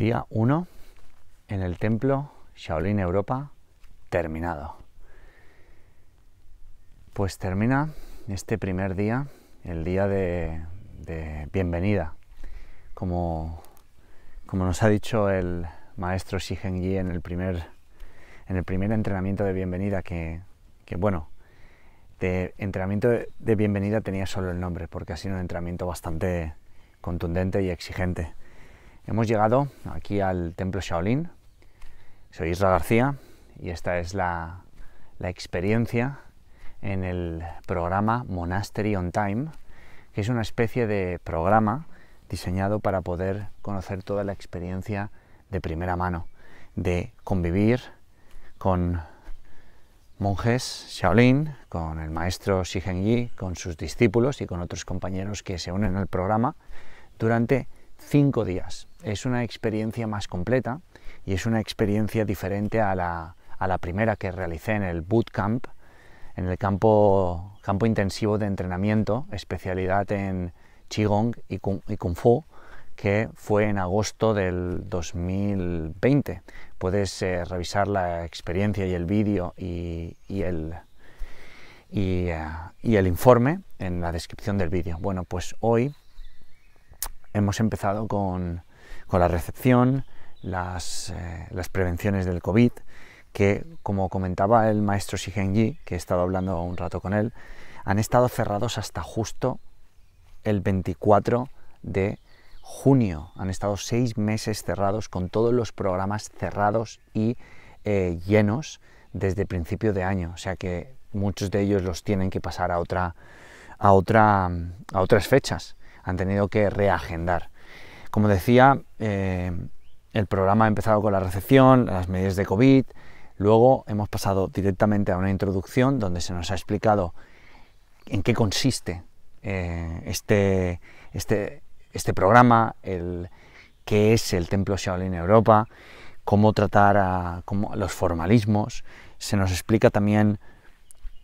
Día 1 en el templo Shaolin Europa terminado. Pues termina este primer día, el día de, bienvenida, como, como, nos ha dicho el maestro Xi Yi en el primer, en el primer entrenamiento de bienvenida, que, que bueno, de entrenamiento de bienvenida tenía solo el nombre, porque ha sido un entrenamiento bastante contundente y exigente. Hemos llegado aquí al templo Shaolin. Soy Isla García y esta es la, experiencia en el programa Monastery on Time, que es una especie de programa diseñado para poder conocer toda la experiencia de primera mano, de convivir con monjes Shaolin, con el maestro Yi, con sus discípulos y con otros compañeros que se unen al programa durante cinco días. Es una experiencia más completa y es una experiencia diferente a la, a la primera que realicé en el bootcamp, en el campo, campo intensivo de entrenamiento, especialidad en Qigong y Kung, Fu, que fue en agosto del 2020. Puedes eh, revisar la experiencia y el vídeo y, el, y, eh, y el informe en la descripción del vídeo. Bueno, pues hoy hemos empezado con, la recepción, eh, las, prevenciones del COVID, que como comentaba el maestro Shigenji, que he estado hablando un rato con él, han estado cerrados hasta justo el 24 de junio. Han estado seis meses cerrados con todos los programas cerrados y eh, llenos desde principio de año. O sea que muchos de ellos los tienen que pasar a otra a otra a otras fechas han tenido que reagendar. Como decía, eh, el programa ha empezado con la recepción, las medidas de COVID, luego hemos pasado directamente a una introducción donde se nos ha explicado en qué consiste eh, este, este, este programa, el, qué es el templo en Europa, cómo tratar a, los formalismos, se nos explica también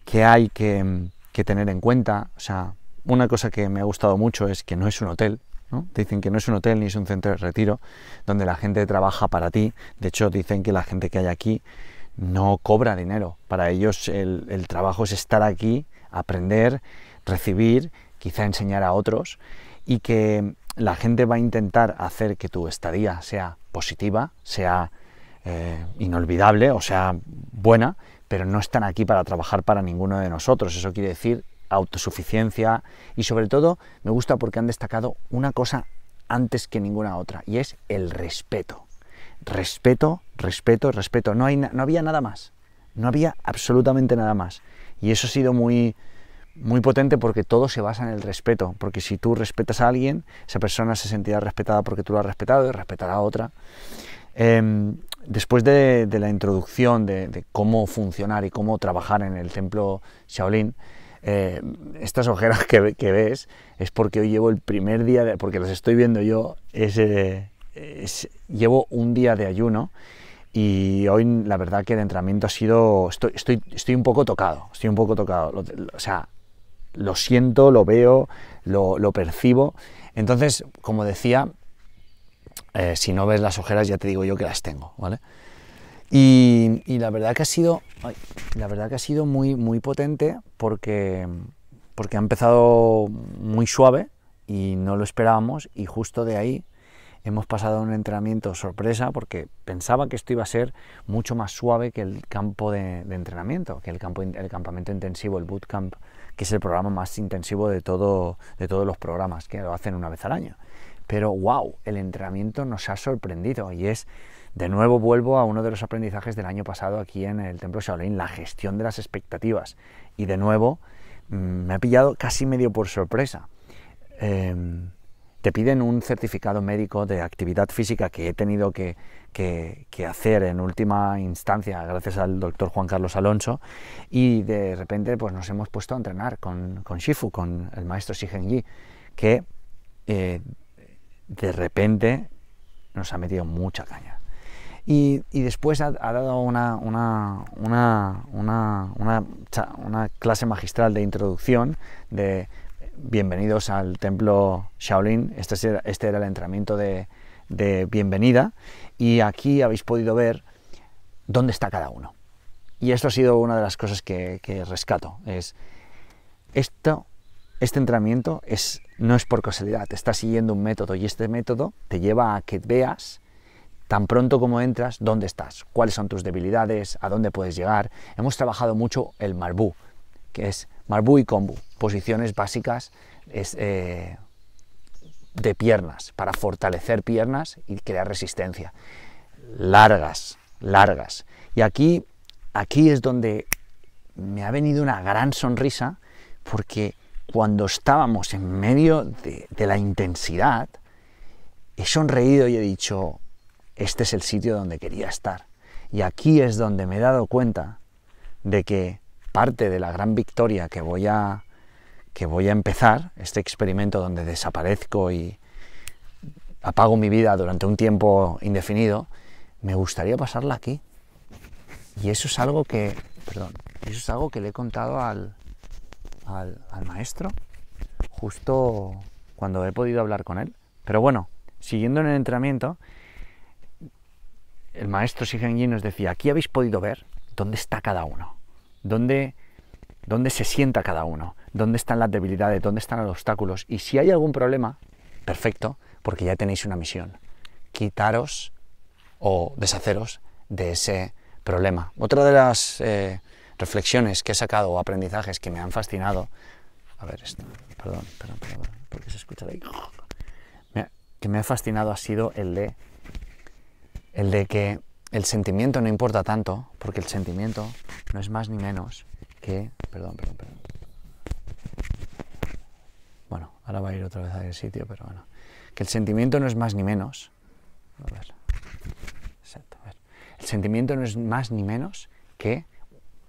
qué hay que, tener en cuenta, o sea, una cosa que me ha gustado mucho es que no es un hotel, Dicen que no es un hotel ni es un centro de retiro donde la gente trabaja para ti. De hecho, dicen que la gente que hay aquí no cobra dinero. Para ellos el, trabajo es estar aquí, aprender, recibir, quizá enseñar a otros y que la gente va a intentar hacer que tu estadía sea positiva, sea eh, inolvidable o sea buena, pero no están aquí para trabajar para ninguno de nosotros. Eso quiere decir autosuficiencia y sobre todo me gusta porque han destacado una cosa antes que ninguna otra y es el respeto. Respeto, respeto, respeto. No, hay, no había nada más. No había absolutamente nada más. Y eso ha sido muy, muy potente porque todo se basa en el respeto. Porque si tú respetas a alguien, esa persona se sentirá respetada porque tú lo has respetado y respetará a otra. Em, después de, la introducción de, de, cómo funcionar y cómo trabajar en el templo Shaolin, eh, estas ojeras que, ves es porque hoy llevo el primer día, de, porque las estoy viendo yo, eh, es, llevo un día de ayuno y hoy la verdad que el entrenamiento ha sido, estoy, estoy, un poco tocado, estoy un poco tocado, o sea, lo siento, lo veo, lo, percibo. Entonces, como decía, eh, si no ves las ojeras ya te digo yo que las tengo, ¿vale? Y, la verdad que ha sido, la verdad que ha sido muy, muy potente porque, porque ha empezado muy suave y no lo esperábamos y justo de ahí hemos pasado a un entrenamiento sorpresa porque pensaba que esto iba a ser mucho más suave que el campo de, de entrenamiento, que el, campo, el campamento intensivo, el bootcamp, que es el programa más intensivo de, todo, de todos los programas que lo hacen una vez al año. Pero wow, el entrenamiento nos ha sorprendido y es de nuevo vuelvo a uno de los aprendizajes del año pasado aquí en el Templo Shaolin, la gestión de las expectativas. Y de nuevo mm, me ha pillado casi medio por sorpresa. Em, te piden un certificado médico de actividad física que he tenido que, hacer en última instancia gracias al doctor Juan Carlos Alonso y de repente pues, nos hemos puesto a entrenar con, Shifu, con el maestro Shigen Yi, que eh, de repente nos ha metido mucha caña. Y, después ha, dado una, una, una, una, clase magistral de introducción de bienvenidos al templo Shaolin. Este era, este era el entrenamiento de, de bienvenida. Y aquí habéis podido ver dónde está cada uno. Y esto ha sido una de las cosas que, que rescato. Es esto, este entrenamiento es, no es por casualidad, te está siguiendo un método y este método te lleva a que veas tan pronto como entras, dónde estás, cuáles son tus debilidades, a dónde puedes llegar. Hemos trabajado mucho el marbú, que es Marbu y combo posiciones básicas es, eh, de piernas, para fortalecer piernas y crear resistencia. Largas, largas. Y aquí, aquí es donde me ha venido una gran sonrisa, porque cuando estábamos en medio de la intensidad, he sonreído y he dicho, este es el sitio donde quería estar. Y aquí es donde me he dado cuenta de que parte de la gran victoria que voy a, que voy a empezar, este experimento donde desaparezco y apago mi vida durante un tiempo indefinido, me gustaría pasarla aquí. Y eso es algo que, perdón, eso es algo que le he contado al, al maestro justo cuando he podido hablar con él. Pero bueno, siguiendo en el entrenamiento, el maestro Shigenji nos decía, aquí habéis podido ver dónde está cada uno, dónde, dónde se sienta cada uno, dónde están las debilidades, dónde están los obstáculos. Y si hay algún problema, perfecto, porque ya tenéis una misión. Quitaros o deshaceros de ese problema. Otra de las eh, reflexiones que he sacado o aprendizajes que me han fascinado. A ver, esto, perdón, perdón, perdón, porque se escucha de ahí. Que me ha fascinado ha sido el de el de que el sentimiento no importa tanto, porque el sentimiento no es más ni menos que... Perdón, perdón, perdón. Bueno, ahora va a ir otra vez al sitio, pero bueno. Que el sentimiento no es más ni menos. A ver. a ver. El sentimiento no es más ni menos que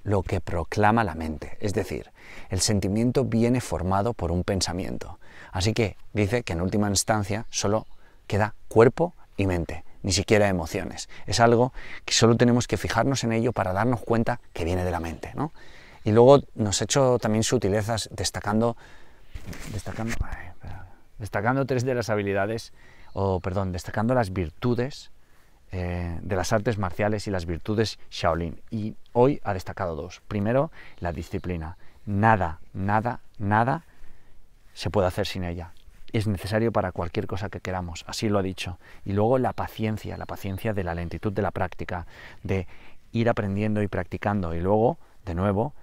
lo que proclama la mente. Es decir, el sentimiento viene formado por un pensamiento. Así que dice que en última instancia solo queda cuerpo y mente ni siquiera emociones. Es algo que solo tenemos que fijarnos en ello para darnos cuenta que viene de la mente. ¿no? Y luego nos ha hecho también sutilezas destacando, destacando, tres de las habilidades, o perdón, destacando las virtudes eh, de las artes marciales y las virtudes Shaolin. Y hoy ha destacado dos. Primero, la disciplina. Nada, nada, nada se puede hacer sin ella es necesario para cualquier cosa que queramos, así lo ha dicho. Y luego la paciencia, la paciencia de la lentitud de la práctica, de ir aprendiendo y practicando. Y luego, de nuevo,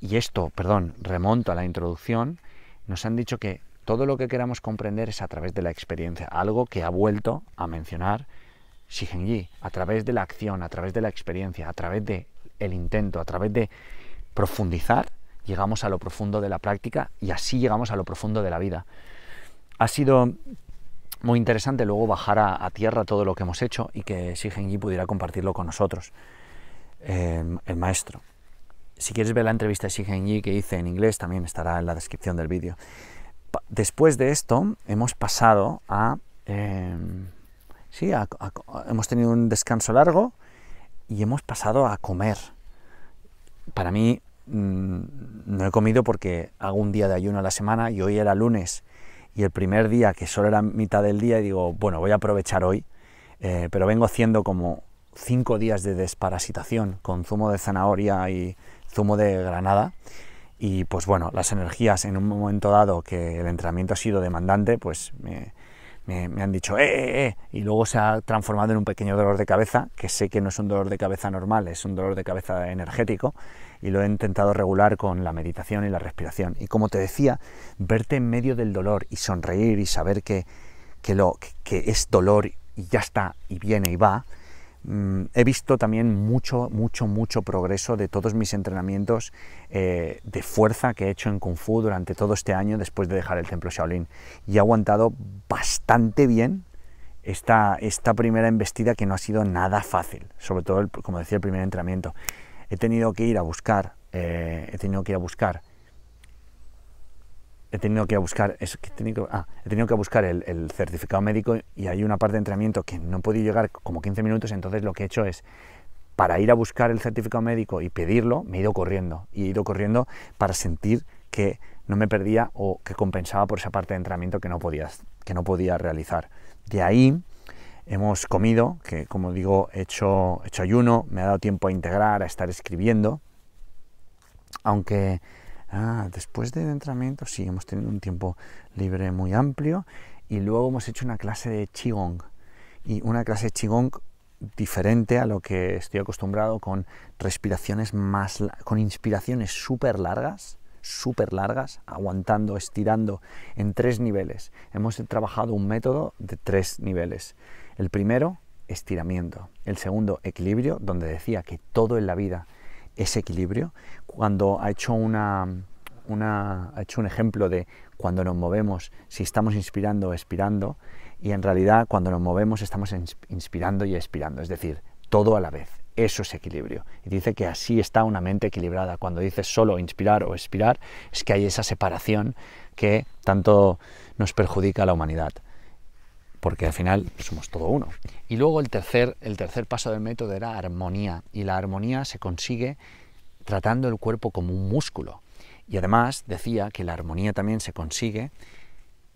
y esto, perdón, remonto a la introducción, nos han dicho que todo lo que queramos comprender es a través de la experiencia, algo que ha vuelto a mencionar Shigenji, a través de la acción, a través de la experiencia, a través de el intento, a través de profundizar llegamos a lo profundo de la práctica y así llegamos a lo profundo de la vida. Ha sido muy interesante luego bajar a, tierra todo lo que hemos hecho y que Jinping pudiera compartirlo con nosotros, em, el maestro. Si quieres ver la entrevista de Jinping que hice en inglés, también estará en la descripción del vídeo. Después de esto, hemos pasado a... Em, sí, hemos tenido un descanso largo y hemos pasado a comer. Para mí Mm, no he comido porque hago un día de ayuno a la semana y hoy era lunes y el primer día que solo era mitad del día y digo, bueno, voy a aprovechar hoy, eh, pero vengo haciendo como cinco días de desparasitación con zumo de zanahoria y zumo de granada y pues bueno, las energías en un momento dado que el entrenamiento ha sido demandante, pues me, han dicho, eh, eh, eh, y luego se ha transformado en un pequeño dolor de cabeza, que sé que no es un dolor de cabeza normal, es un dolor de cabeza energético, y lo he intentado regular con la meditación y la respiración. Y como te decía, verte en medio del dolor y sonreír y saber que, que, lo, que es dolor y ya está, y viene y va, mm, he visto también mucho, mucho, mucho progreso de todos mis entrenamientos eh, de fuerza que he hecho en Kung Fu durante todo este año después de dejar el templo Shaolin. Y he aguantado bastante bien esta, esta primera embestida que no ha sido nada fácil, sobre todo, como decía, el primer entrenamiento. Eh, he tenido que ir a buscar, he tenido que ir a buscar, he tenido que ir a buscar, he, tenido, que buscar el, certificado médico y hay una parte de entrenamiento que no podía llegar como 15 minutos, entonces lo que he hecho es, para ir a buscar el certificado médico y pedirlo, me he ido corriendo, y he ido corriendo para sentir que no me perdía o que compensaba por esa parte de entrenamiento que no podía, que no podía realizar. De ahí hemos comido, que como digo, he hecho, ayuno, me ha dado tiempo a integrar, a estar escribiendo, aunque ah, después del entrenamiento sí, hemos tenido un tiempo libre muy amplio y luego hemos hecho una clase de Qigong y una clase de Qigong diferente a lo que estoy acostumbrado con respiraciones más, con inspiraciones súper largas, súper largas, aguantando, estirando en tres niveles. Hemos trabajado un método de tres niveles. El primero, estiramiento. El segundo, equilibrio, donde decía que todo en la vida es equilibrio. Cuando ha hecho, hecho un ejemplo de cuando nos movemos, si estamos inspirando o expirando, y en realidad cuando nos movemos estamos inspirando y expirando, es decir, todo a la vez. Eso es equilibrio. Y dice que así está una mente equilibrada. Cuando dices solo inspirar o expirar, es que hay esa separación que tanto nos perjudica a la humanidad porque al final somos todo uno. Y luego el tercer, el tercer paso del método era armonía, y la armonía se consigue tratando el cuerpo como un músculo. Y además decía que la armonía también se consigue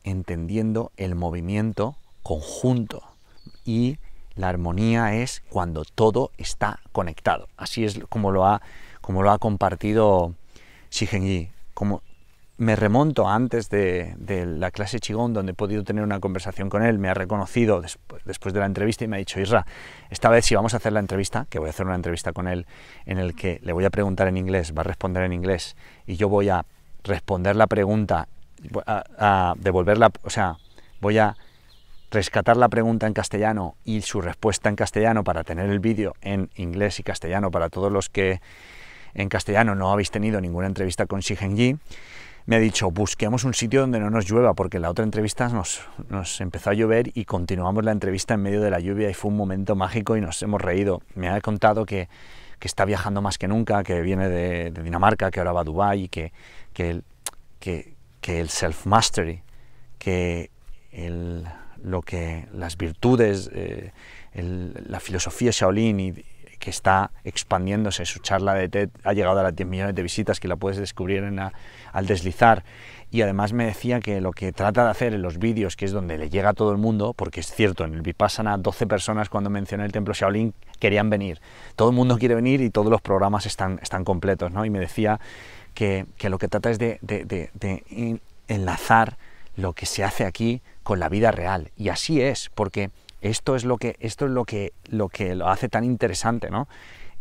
entendiendo el movimiento conjunto. Y la armonía es cuando todo está conectado. Así es como lo ha, como lo ha compartido Shigenji. Como me remonto antes de, la clase Chigón, donde he podido tener una conversación con él, me ha reconocido después, de la entrevista y me ha dicho, Isra, esta vez si vamos a hacer la entrevista, que voy a hacer una entrevista con él en el que le voy a preguntar en inglés, va a responder en inglés y yo voy a responder la pregunta, a, devolverla, o sea, voy a rescatar la pregunta en castellano y su respuesta en castellano para tener el vídeo en inglés y castellano para todos los que en castellano no habéis tenido ninguna entrevista con Jinping me ha dicho, busquemos un sitio donde no nos llueva, porque en la otra entrevista nos, empezó a llover y continuamos la entrevista en medio de la lluvia y fue un momento mágico y nos hemos reído. Me ha contado que, está viajando más que nunca, que viene de, Dinamarca, que ahora va a Dubái y que, el, self-mastery, que lo que las virtudes, eh, la filosofía Shaolin y, que está expandiéndose. Su charla de TED ha llegado a las 10 millones de visitas que la puedes descubrir al deslizar. Y además me decía que lo que trata de hacer en los vídeos, que es donde le llega a todo el mundo, porque es cierto, en el Vipassana 12 personas cuando mencioné el templo Shaolin querían venir. Todo el mundo quiere venir y todos los programas están, están completos. ¿no? Y me decía que, lo que trata es de enlazar lo que se hace aquí con la vida real. Y así es, porque esto es lo que, esto es lo que, lo que lo hace tan interesante, ¿no?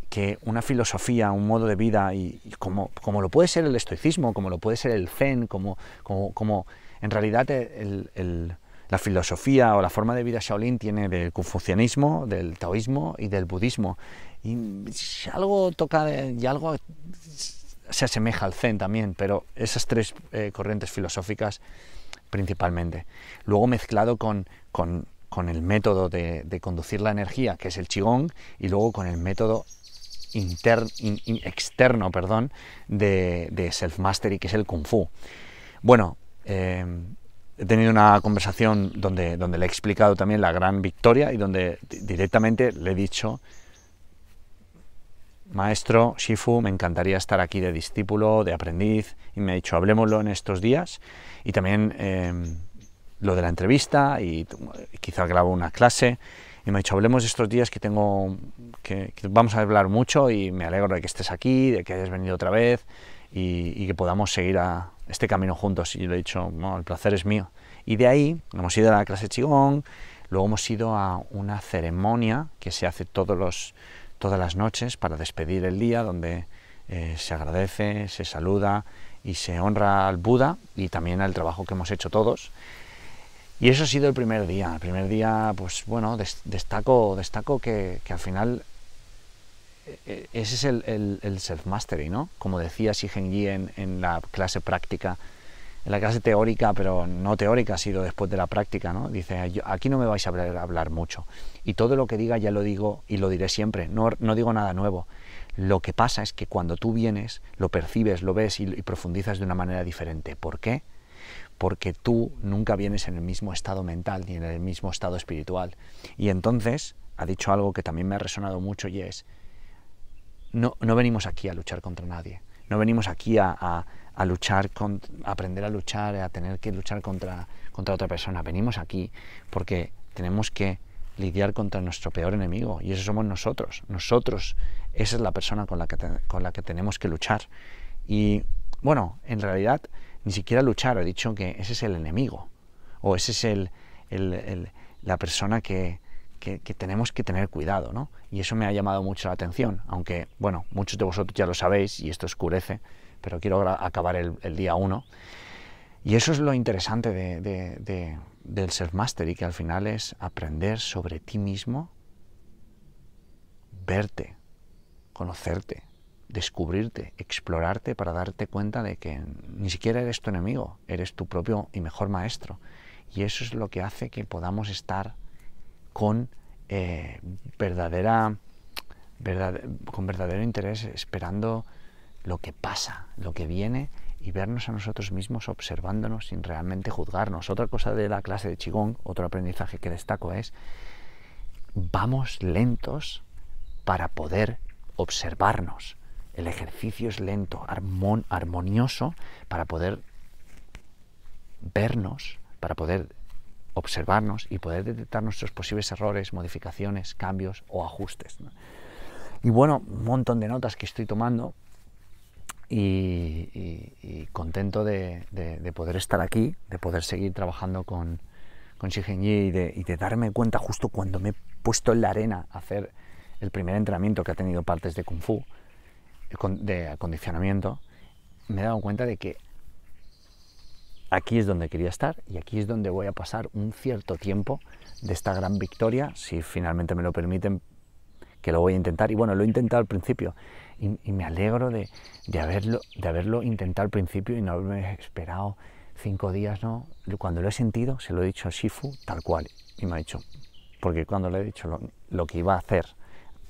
que una filosofía, un modo de vida, y, como, lo puede ser el estoicismo, como lo puede ser el zen, como, como, en realidad la filosofía o la forma de vida Shaolin tiene del confucianismo, del taoísmo y del budismo. Y algo toca y algo se asemeja al zen también, pero esas tres eh, corrientes filosóficas principalmente. Luego mezclado con con el método de, conducir la energía, que es el chigón, y luego con el método interno externo perdón, de, self-mastery, que es el kung fu. Bueno, eh, he tenido una conversación donde, donde le he explicado también la gran victoria y donde directamente le he dicho, maestro Shifu, me encantaría estar aquí de discípulo, de aprendiz, y me ha dicho, hablemoslo en estos días. Y también... Eh, lo de la entrevista y quizá grabo una clase. Y me ha dicho, hablemos de estos días que tengo, que, vamos a hablar mucho y me alegro de que estés aquí, de que hayas venido otra vez y, que podamos seguir a este camino juntos. Y le he dicho, no, el placer es mío. Y de ahí hemos ido a la clase Chigón, luego hemos ido a una ceremonia que se hace todos los, todas las noches para despedir el día, donde eh, se agradece, se saluda y se honra al Buda y también al trabajo que hemos hecho todos. Y eso ha sido el primer día. El primer día, pues bueno, destaco, destaco que, al final e-, e-, ese es el, self-mastery, ¿no? Como decía Xi Yi en, la clase práctica, en la clase teórica, pero no teórica, ha sido después de la práctica, ¿no? Dice, aquí no me vais a hablar, mucho. Y todo lo que diga ya lo digo y lo diré siempre, no, digo nada nuevo. Lo que pasa es que cuando tú vienes, lo percibes, lo ves y profundizas de una manera diferente. ¿Por qué? porque tú nunca vienes en el mismo estado mental ni en el mismo estado espiritual. Y entonces ha dicho algo que también me ha resonado mucho y es, no, venimos aquí a luchar contra nadie, no venimos aquí a, a, luchar, aprender a luchar, a tener que luchar contra, otra persona, venimos aquí porque tenemos que lidiar contra nuestro peor enemigo y eso somos nosotros, nosotros, esa es la persona con la que tenemos que luchar. Y bueno, en realidad ni siquiera luchar, he dicho que ese es el enemigo, o ese es el, la persona que, tenemos que tener cuidado, ¿no? Y eso me ha llamado mucho la atención, aunque, bueno, muchos de vosotros ya lo sabéis y esto oscurece, pero quiero acabar el, día uno. Y eso es lo interesante del ser de, del que al final es aprender sobre ti mismo, verte, conocerte, descubrirte, explorarte para darte cuenta de que ni siquiera eres tu enemigo, eres tu propio y mejor maestro. Y eso es lo que hace que podamos estar con eh, verdadera verdad, con verdadero interés esperando lo que pasa, lo que viene y vernos a nosotros mismos observándonos sin realmente juzgarnos. Otra cosa de la clase de Qigong, otro aprendizaje que destaco es vamos lentos para poder observarnos. El ejercicio es lento, armonioso, para poder vernos, para poder observarnos y poder detectar nuestros posibles errores, modificaciones, cambios o ajustes. Y bueno, un montón de notas que estoy tomando y, contento de, poder estar aquí, de poder seguir trabajando con, con y de, y de darme cuenta justo cuando me he puesto en la arena a hacer el primer entrenamiento que ha tenido partes de Kung Fu de acondicionamiento, me he dado cuenta de que aquí es donde quería estar y aquí es donde voy a pasar un cierto tiempo de esta gran victoria, si finalmente me lo permiten, que lo voy a intentar. Y bueno, lo he intentado al principio y, me alegro de, haberlo, de haberlo intentado al principio y no haberme esperado cinco días, ¿no? Cuando lo he sentido, se lo he dicho a Shifu tal cual y me ha dicho, porque cuando le he dicho lo, lo que iba a hacer,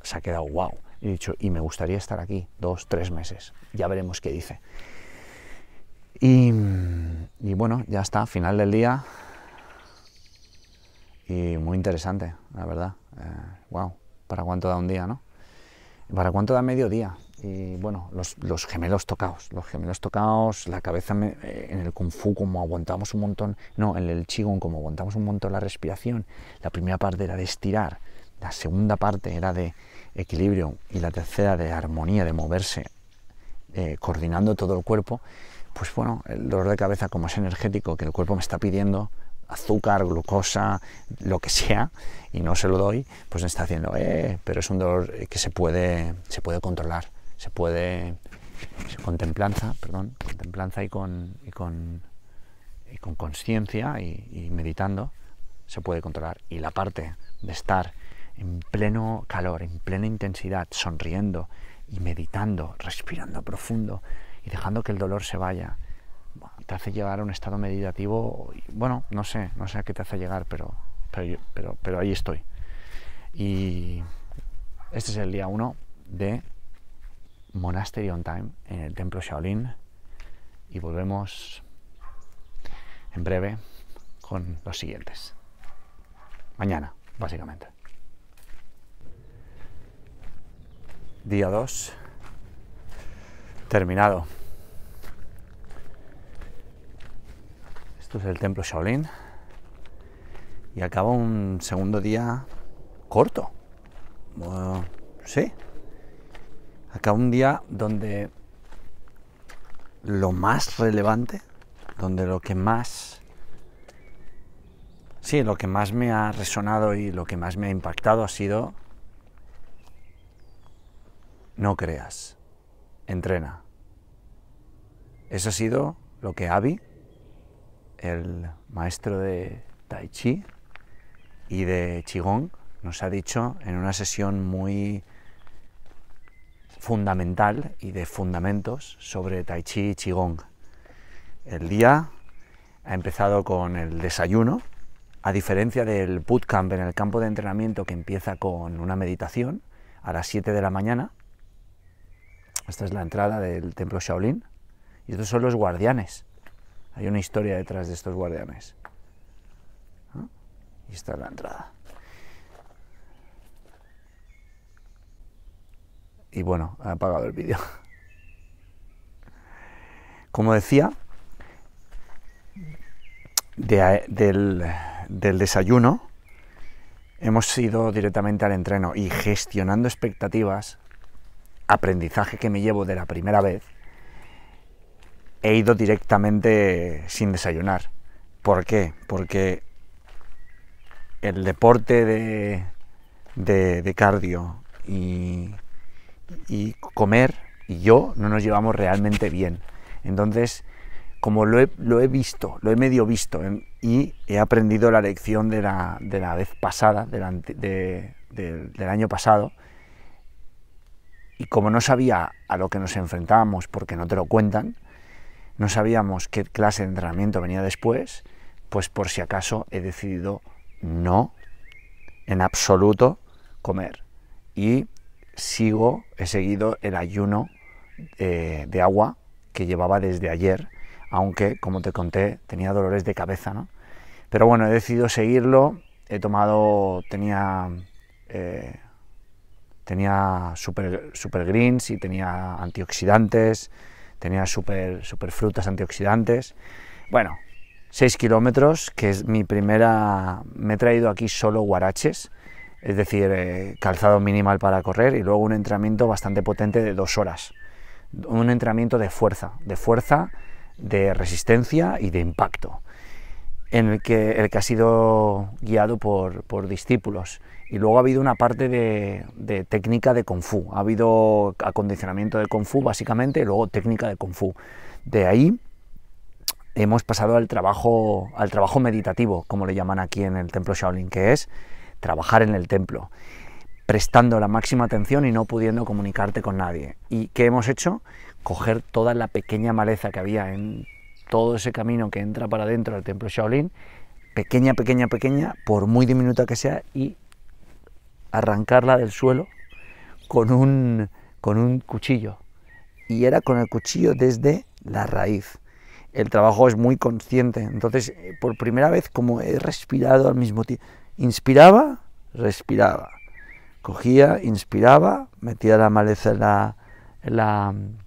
se ha quedado wow y he dicho, y me gustaría estar aquí dos, tres meses, ya veremos qué dice. Y, bueno, ya está, final del día. Y muy interesante, la verdad. wow, eh, ¿para cuánto da un día, no? ¿Para cuánto da medio día? Y bueno, los, gemelos tocados, los gemelos tocados, la cabeza eh, en el kung fu como aguantamos un montón, no, en el qigong como aguantamos un montón la respiración, la primera parte era de estirar, la segunda parte era de equilibrio y la tercera de armonía, de moverse, eh, coordinando todo el cuerpo, pues bueno, el dolor de cabeza como es energético, que el cuerpo me está pidiendo azúcar, glucosa, lo que sea, y no se lo doy, pues me está haciendo, eh, pero es un dolor que se puede, se puede controlar, se puede, con templanza, perdón, con templanza y con, y con, y con conciencia y, y meditando, se puede controlar. Y la parte de estar en pleno calor, en plena intensidad, sonriendo y meditando, respirando profundo y dejando que el dolor se vaya, te hace llegar a un estado meditativo, bueno, no sé, no sé a qué te hace llegar, pero, pero, pero, ahí estoy. Y este es el día 1 de Monastery on Time en el templo Shaolin y volvemos en breve con los siguientes. Mañana, básicamente. día 2 terminado. Esto es el templo Shaolin y acaba un segundo día corto. sí. Acaba un día donde lo más relevante, donde lo que más sí, lo que más me ha resonado y lo que más me ha impactado ha sido no creas, entrena. Eso ha sido lo que Abi, el maestro de Tai Chi y de Qigong, nos ha dicho en una sesión muy fundamental y de fundamentos sobre Tai Chi y Qigong. El día ha empezado con el desayuno, a diferencia del bootcamp en el campo de entrenamiento que empieza con una meditación a las 7 de la mañana, esta es la entrada del templo Shaolin. Y estos son los guardianes. Hay una historia detrás de estos guardianes. Y esta es la entrada. Y bueno, ha apagado el vídeo. Como decía, del, del desayuno hemos ido directamente al entreno y gestionando expectativas aprendizaje que me llevo de la primera vez, he ido directamente sin desayunar. ¿Por qué? Porque el deporte de, cardio y, comer y yo no nos llevamos realmente bien. Entonces, como lo he, visto, lo he medio visto em, y he aprendido la lección de la, vez pasada, del año pasado, y como no sabía a lo que nos enfrentábamos, porque no te lo cuentan, no sabíamos qué clase de entrenamiento venía después, pues por si acaso he decidido no, en absoluto, comer. Y sigo, he seguido el ayuno eh, de agua que llevaba desde ayer, aunque, como te conté, tenía dolores de cabeza, ¿no? Pero bueno, he decidido seguirlo, he tomado, tenía... Eh, tenía super, super greens y tenía antioxidantes, tenía super, super frutas antioxidantes. Bueno, 6 kilómetros, que es mi primera... Me he traído aquí solo guaraches, es decir, eh, calzado minimal para correr y luego un entrenamiento bastante potente de dos horas. Un entrenamiento de fuerza, de fuerza, de resistencia y de impacto, en el que, el que ha sido guiado por, por discípulos. Y luego ha habido una parte de, técnica de Kung Fu. Ha habido acondicionamiento de Kung Fu, básicamente, y luego técnica de Kung Fu. De ahí hemos pasado al trabajo, al trabajo meditativo, como le llaman aquí en el templo Shaolin, que es trabajar en el templo, prestando la máxima atención y no pudiendo comunicarte con nadie. ¿Y qué hemos hecho? Coger toda la pequeña maleza que había en todo ese camino que entra para dentro del templo Shaolin, pequeña, pequeña, pequeña, por muy diminuta que sea, y arrancarla del suelo con un, con un cuchillo. Y era con el cuchillo desde la raíz. El trabajo es muy consciente. Entonces, eh, por primera vez, como he respirado al mismo tiempo, inspiraba, respiraba. Cogía, inspiraba, metía la maleza en, la, en,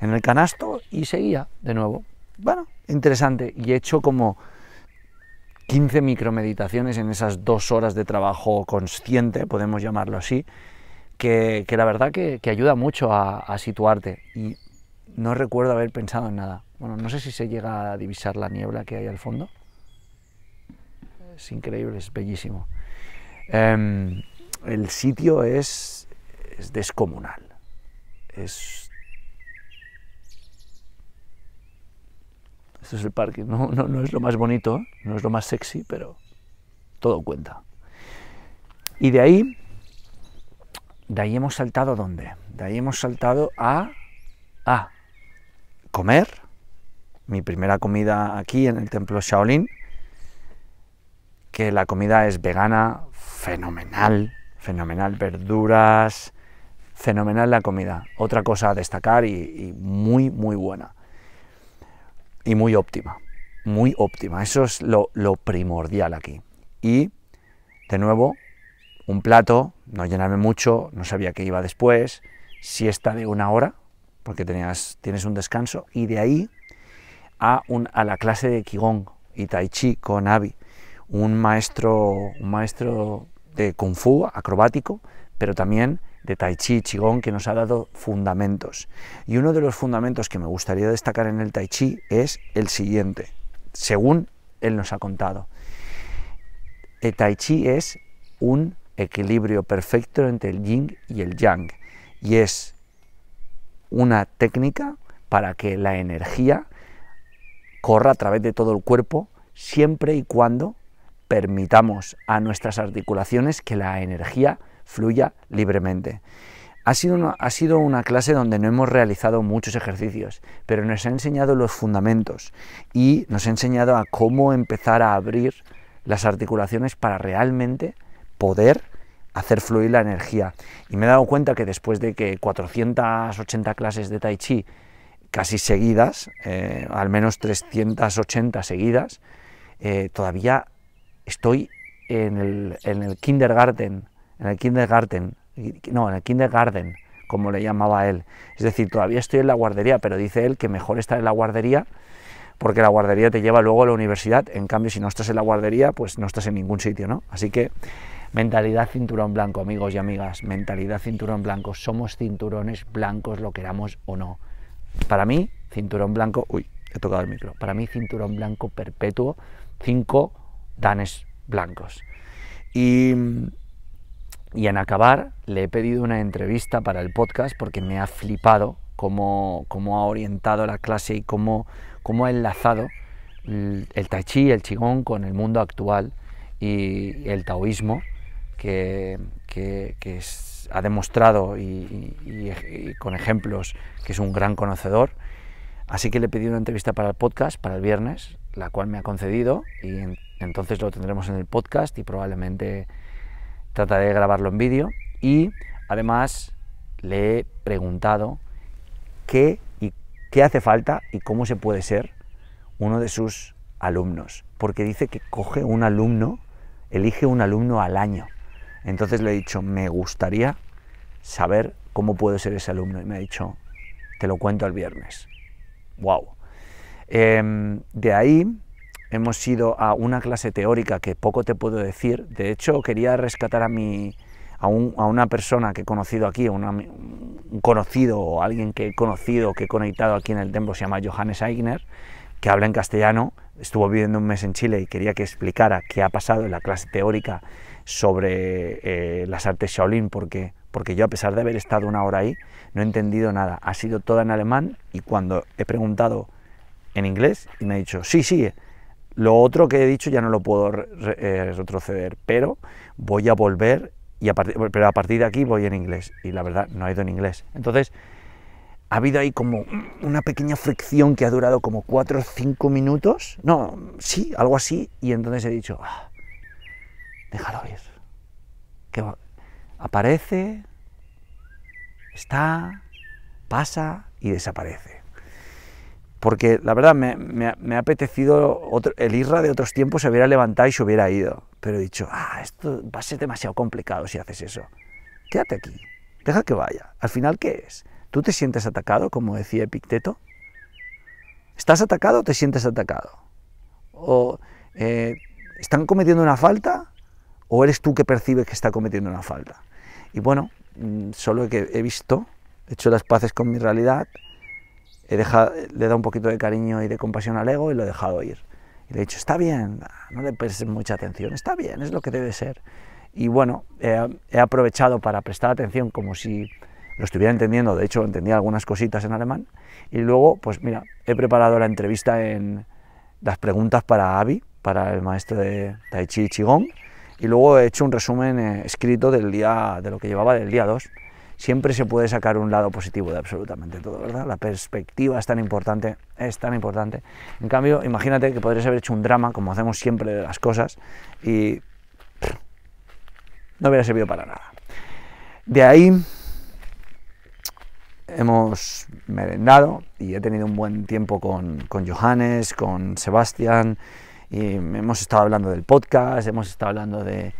en el canasto y seguía de nuevo. Bueno, interesante. Y he hecho como 15 micromeditaciones en esas dos horas de trabajo consciente, podemos llamarlo así, que, la verdad que, ayuda mucho a, situarte. Y no recuerdo haber pensado en nada. Bueno, no sé si se llega a divisar la niebla que hay al fondo. Es increíble, es bellísimo. Em, el sitio es, es descomunal. Es es el parque, No, no, es lo más bonito, no es lo más sexy, pero todo cuenta. Y de ahí, de ahí hemos saltado a dónde? De ahí hemos saltado a, comer, mi primera comida aquí en el templo Shaolin, que la comida es vegana, fenomenal, fenomenal, verduras, fenomenal la comida. Otra cosa a destacar y muy, muy buena y muy óptima, muy óptima. Eso es lo, primordial aquí. Y, de nuevo, un plato, no llenarme mucho, no sabía qué iba después, siesta de una hora, porque tenías, tienes un descanso, y de ahí a, un, a la clase de Qigong y Tai Chi con Abi, un maestro, un maestro de Kung Fu acrobático, pero también de Tai Chi, Qigong, que nos ha dado fundamentos. Y uno de los fundamentos que me gustaría destacar en el Tai Chi es el siguiente, según él nos ha contado. El Tai Chi es un equilibrio perfecto entre el yin y el yang y es una técnica para que la energía corra a través de todo el cuerpo siempre y cuando permitamos a nuestras articulaciones que la energía fluya libremente. Ha sido, una, ha sido una clase donde no hemos realizado muchos ejercicios, pero nos ha enseñado los fundamentos y nos ha enseñado a cómo empezar a abrir las articulaciones para realmente poder hacer fluir la energía. Y me he dado cuenta que después de que 480 clases de tai chi casi seguidas, eh, al menos 380 seguidas, eh, todavía estoy en el, en el kindergarten en el kindergarten, no, en el kindergarten, como le llamaba él. Es decir, todavía estoy en la guardería, pero dice él que mejor estar en la guardería porque la guardería te lleva luego a la universidad. En cambio, si no estás en la guardería, pues no estás en ningún sitio, ¿no? Así que mentalidad cinturón blanco, amigos y amigas, mentalidad cinturón blanco. Somos cinturones blancos, lo queramos o no. Para mí, cinturón blanco, uy, he tocado el micro. Para mí, cinturón blanco perpetuo, cinco danes blancos. Y y en acabar, le he pedido una entrevista para el podcast porque me ha flipado cómo, cómo ha orientado la clase y cómo, cómo ha enlazado el, tai chi, el chigón con el mundo actual y el taoísmo, que, que, ha demostrado y, con ejemplos que es un gran conocedor. Así que le he pedido una entrevista para el podcast, para el viernes, la cual me ha concedido y entonces lo tendremos en el podcast y probablemente trataré de grabarlo en vídeo y además le he preguntado qué y qué hace falta y cómo se puede ser uno de sus alumnos, porque dice que coge un alumno, elige un alumno al año. Entonces le he dicho, me gustaría saber cómo puedo ser ese alumno y me ha dicho, te lo cuento el viernes. Wow. Em, de ahí hemos ido a una clase teórica que poco te puedo decir. De hecho, quería rescatar a mi, a, una persona que he conocido aquí, un conocido o alguien que he conocido, que he conectado aquí en el templo, se llama Johannes Eigner, que habla en castellano, estuvo viviendo un mes en Chile y quería que explicara qué ha pasado en la clase teórica sobre eh, las artes Shaolin, porque, porque yo a pesar de haber estado una hora ahí, no he entendido nada. Ha sido toda en alemán y cuando he preguntado en inglés, y me ha dicho, sí, sí, lo otro que he dicho ya no lo puedo eh, retroceder, pero voy a volver, y a pero a partir de aquí voy en inglés, y la verdad no ha ido en inglés. Entonces, ha habido ahí como una pequeña fricción que ha durado como 4 o 5 minutos, no, sí, algo así, y entonces he dicho, ah, déjalo ir. Que aparece, está, pasa y desaparece porque la verdad me, ha apetecido, el IRRA de otros tiempos se hubiera levantado y se hubiera ido, pero he dicho, ah, esto va a ser demasiado complicado si haces eso. Quédate aquí, deja que vaya. Al final, ¿qué es? ¿Tú te sientes atacado, como decía Epicteto? ¿Estás atacado o te sientes atacado? ¿O eh, están cometiendo una falta o eres tú que percibes que está cometiendo una falta? Y bueno, mm, solo que he visto, he hecho las paces con mi realidad, he dejado, le da un poquito de cariño y de compasión al ego y lo he dejado ir. Y le he dicho, está bien, no le prestes mucha atención, está bien, es lo que debe ser. Y bueno, he aprovechado para prestar atención como si lo estuviera entendiendo, de hecho entendía algunas cositas en alemán. Y luego, pues mira, he preparado la entrevista en las preguntas para Avi, para el maestro de Tai Chi Qigong, y luego he hecho un resumen eh, escrito del día, de lo que llevaba del día 2 siempre se puede sacar un lado positivo de absolutamente todo, ¿verdad? La perspectiva es tan importante, es tan importante. En cambio, imagínate que podrías haber hecho un drama, como hacemos siempre de las cosas, y no hubiera servido para nada. De ahí hemos merendado y he tenido un buen tiempo con, Johannes, con Sebastián, y hemos estado hablando del podcast, hemos estado hablando de,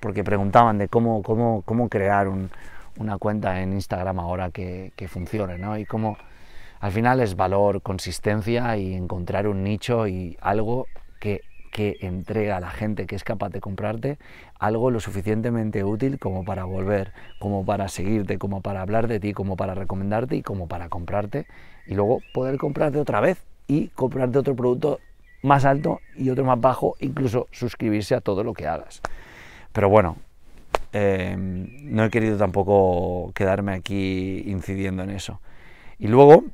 porque preguntaban de cómo, cómo, cómo crear un, una cuenta en Instagram ahora que, que funcione, ¿no? Y como al final es valor, consistencia y encontrar un nicho y algo que, que entrega a la gente que es capaz de comprarte algo lo suficientemente útil como para volver, como para seguirte, como para hablar de ti, como para recomendarte y como para comprarte y luego poder comprarte otra vez y comprarte otro producto más alto y otro más bajo, incluso suscribirse a todo lo que hagas. Pero bueno, Em, no he querido tampoco quedarme aquí incidiendo en eso. Y luego,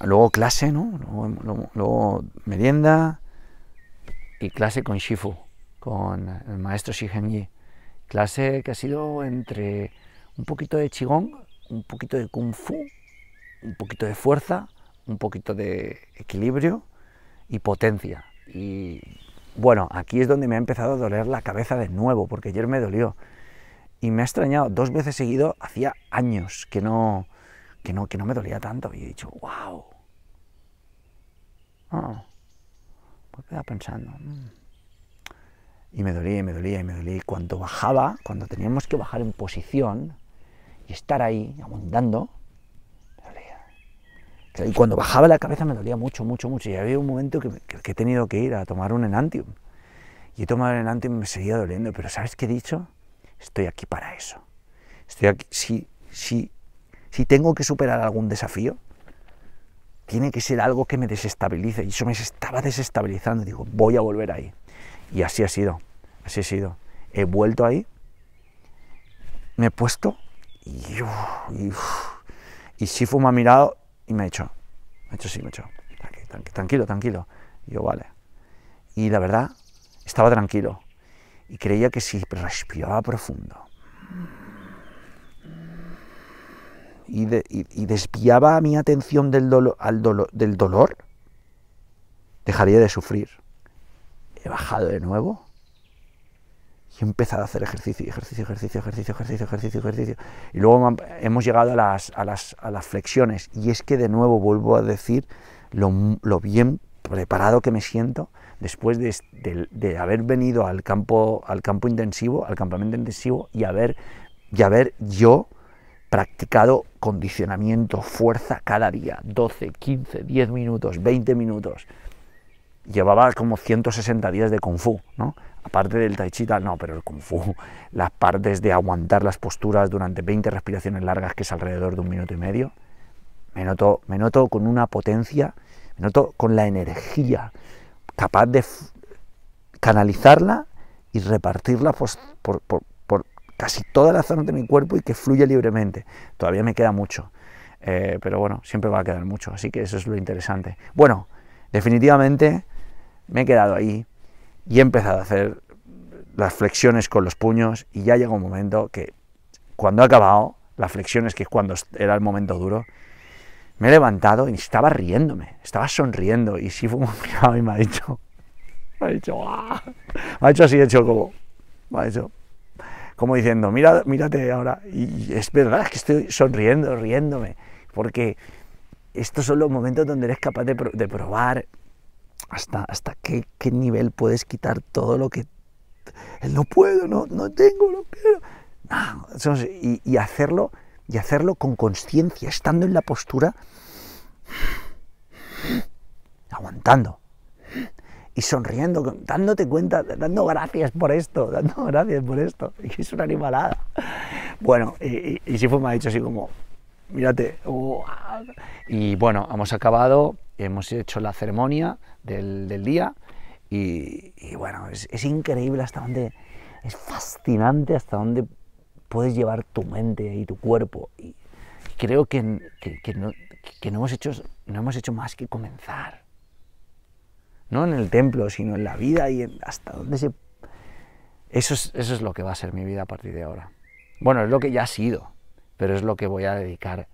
luego clase, ¿no? Luego, merienda y clase con Shifu, con el maestro Yi. Clase que ha sido entre un poquito de Qigong, un poquito de Kung Fu, un poquito de fuerza, un poquito de equilibrio y potencia. Bueno, aquí es donde me ha empezado a doler la cabeza de nuevo, porque ayer me dolió. Y me ha extrañado, dos veces seguido, hacía años que no, que no, que no me dolía tanto. Y he dicho, wow. Oh, qué pensando. Mm. Y me dolía, y me dolía, y me dolía. Y cuando bajaba, cuando teníamos que bajar en posición y estar ahí, aguantando, y cuando bajaba la cabeza me dolía mucho, mucho, mucho. Y había un momento que, que he tenido que ir a tomar un enantium. Y he tomado el enantium y me seguía doliendo. Pero ¿sabes qué he dicho? Estoy aquí para eso. Estoy aquí. Si, si, si tengo que superar algún desafío, tiene que ser algo que me desestabilice. Y eso me estaba desestabilizando. digo, voy a volver ahí. Y así ha sido. Así ha sido. He vuelto ahí. Me he puesto. Y, y, y Shifu me ha mirado y me ha dicho, me ha sí, me ha dicho, tranquilo, tranquilo. Y yo, vale. Y la verdad, estaba tranquilo. Y creía que si respiraba profundo y, desviaba mi atención del, al del dolor, dejaría de sufrir. He bajado de nuevo y empezado a hacer ejercicio, ejercicio, ejercicio, ejercicio, ejercicio, ejercicio, ejercicio. Y luego hemos llegado a las, flexiones. Y es que de nuevo vuelvo a decir lo, bien preparado que me siento después de, haber venido al campo, al campo intensivo, al campamento intensivo y haber, y haber yo practicado condicionamiento, fuerza cada día, 12, 15, 10 minutos, 20 minutos. Llevaba como 160 días de kung fu, ¿no? parte del tai no, pero el kung fu, las partes de aguantar las posturas durante 20 respiraciones largas, que es alrededor de un minuto y medio, me noto, me noto con una potencia, me noto con la energía capaz de canalizarla y repartirla pues, por, casi toda la zona de mi cuerpo y que fluya libremente. Todavía me queda mucho, eh, pero bueno, siempre va a quedar mucho, así que eso es lo interesante. Bueno, definitivamente me he quedado ahí y he empezado a hacer las flexiones con los puños y ya llega un momento que cuando he acabado, las flexiones, que es cuando era el momento duro, me he levantado y estaba riéndome, estaba sonriendo y sí fue muy y me ha dicho, me ha dicho, ha hecho así, hecho como, me ha hecho, como diciendo, mira, mírate ahora, y es verdad que estoy sonriendo, riéndome, porque estos son los momentos donde eres capaz de probar hasta, qué, nivel puedes quitar todo lo que no puedo, no, tengo, no quiero. y, hacerlo, y hacerlo con conciencia, estando en la postura, aguantando y sonriendo, dándote cuenta, dando gracias por esto, dando gracias por esto. es una animalada. Bueno, y, si fue más ha dicho así como, mírate, oh". y bueno, hemos acabado hemos hecho la ceremonia del, día y, bueno, es, increíble hasta dónde, es fascinante hasta dónde puedes llevar tu mente y tu cuerpo. Y creo que, que, no, que no, hemos hecho, no hemos hecho más que comenzar. No en el templo, sino en la vida y hasta dónde se... Eso es, eso es lo que va a ser mi vida a partir de ahora. Bueno, es lo que ya ha sido, pero es lo que voy a dedicar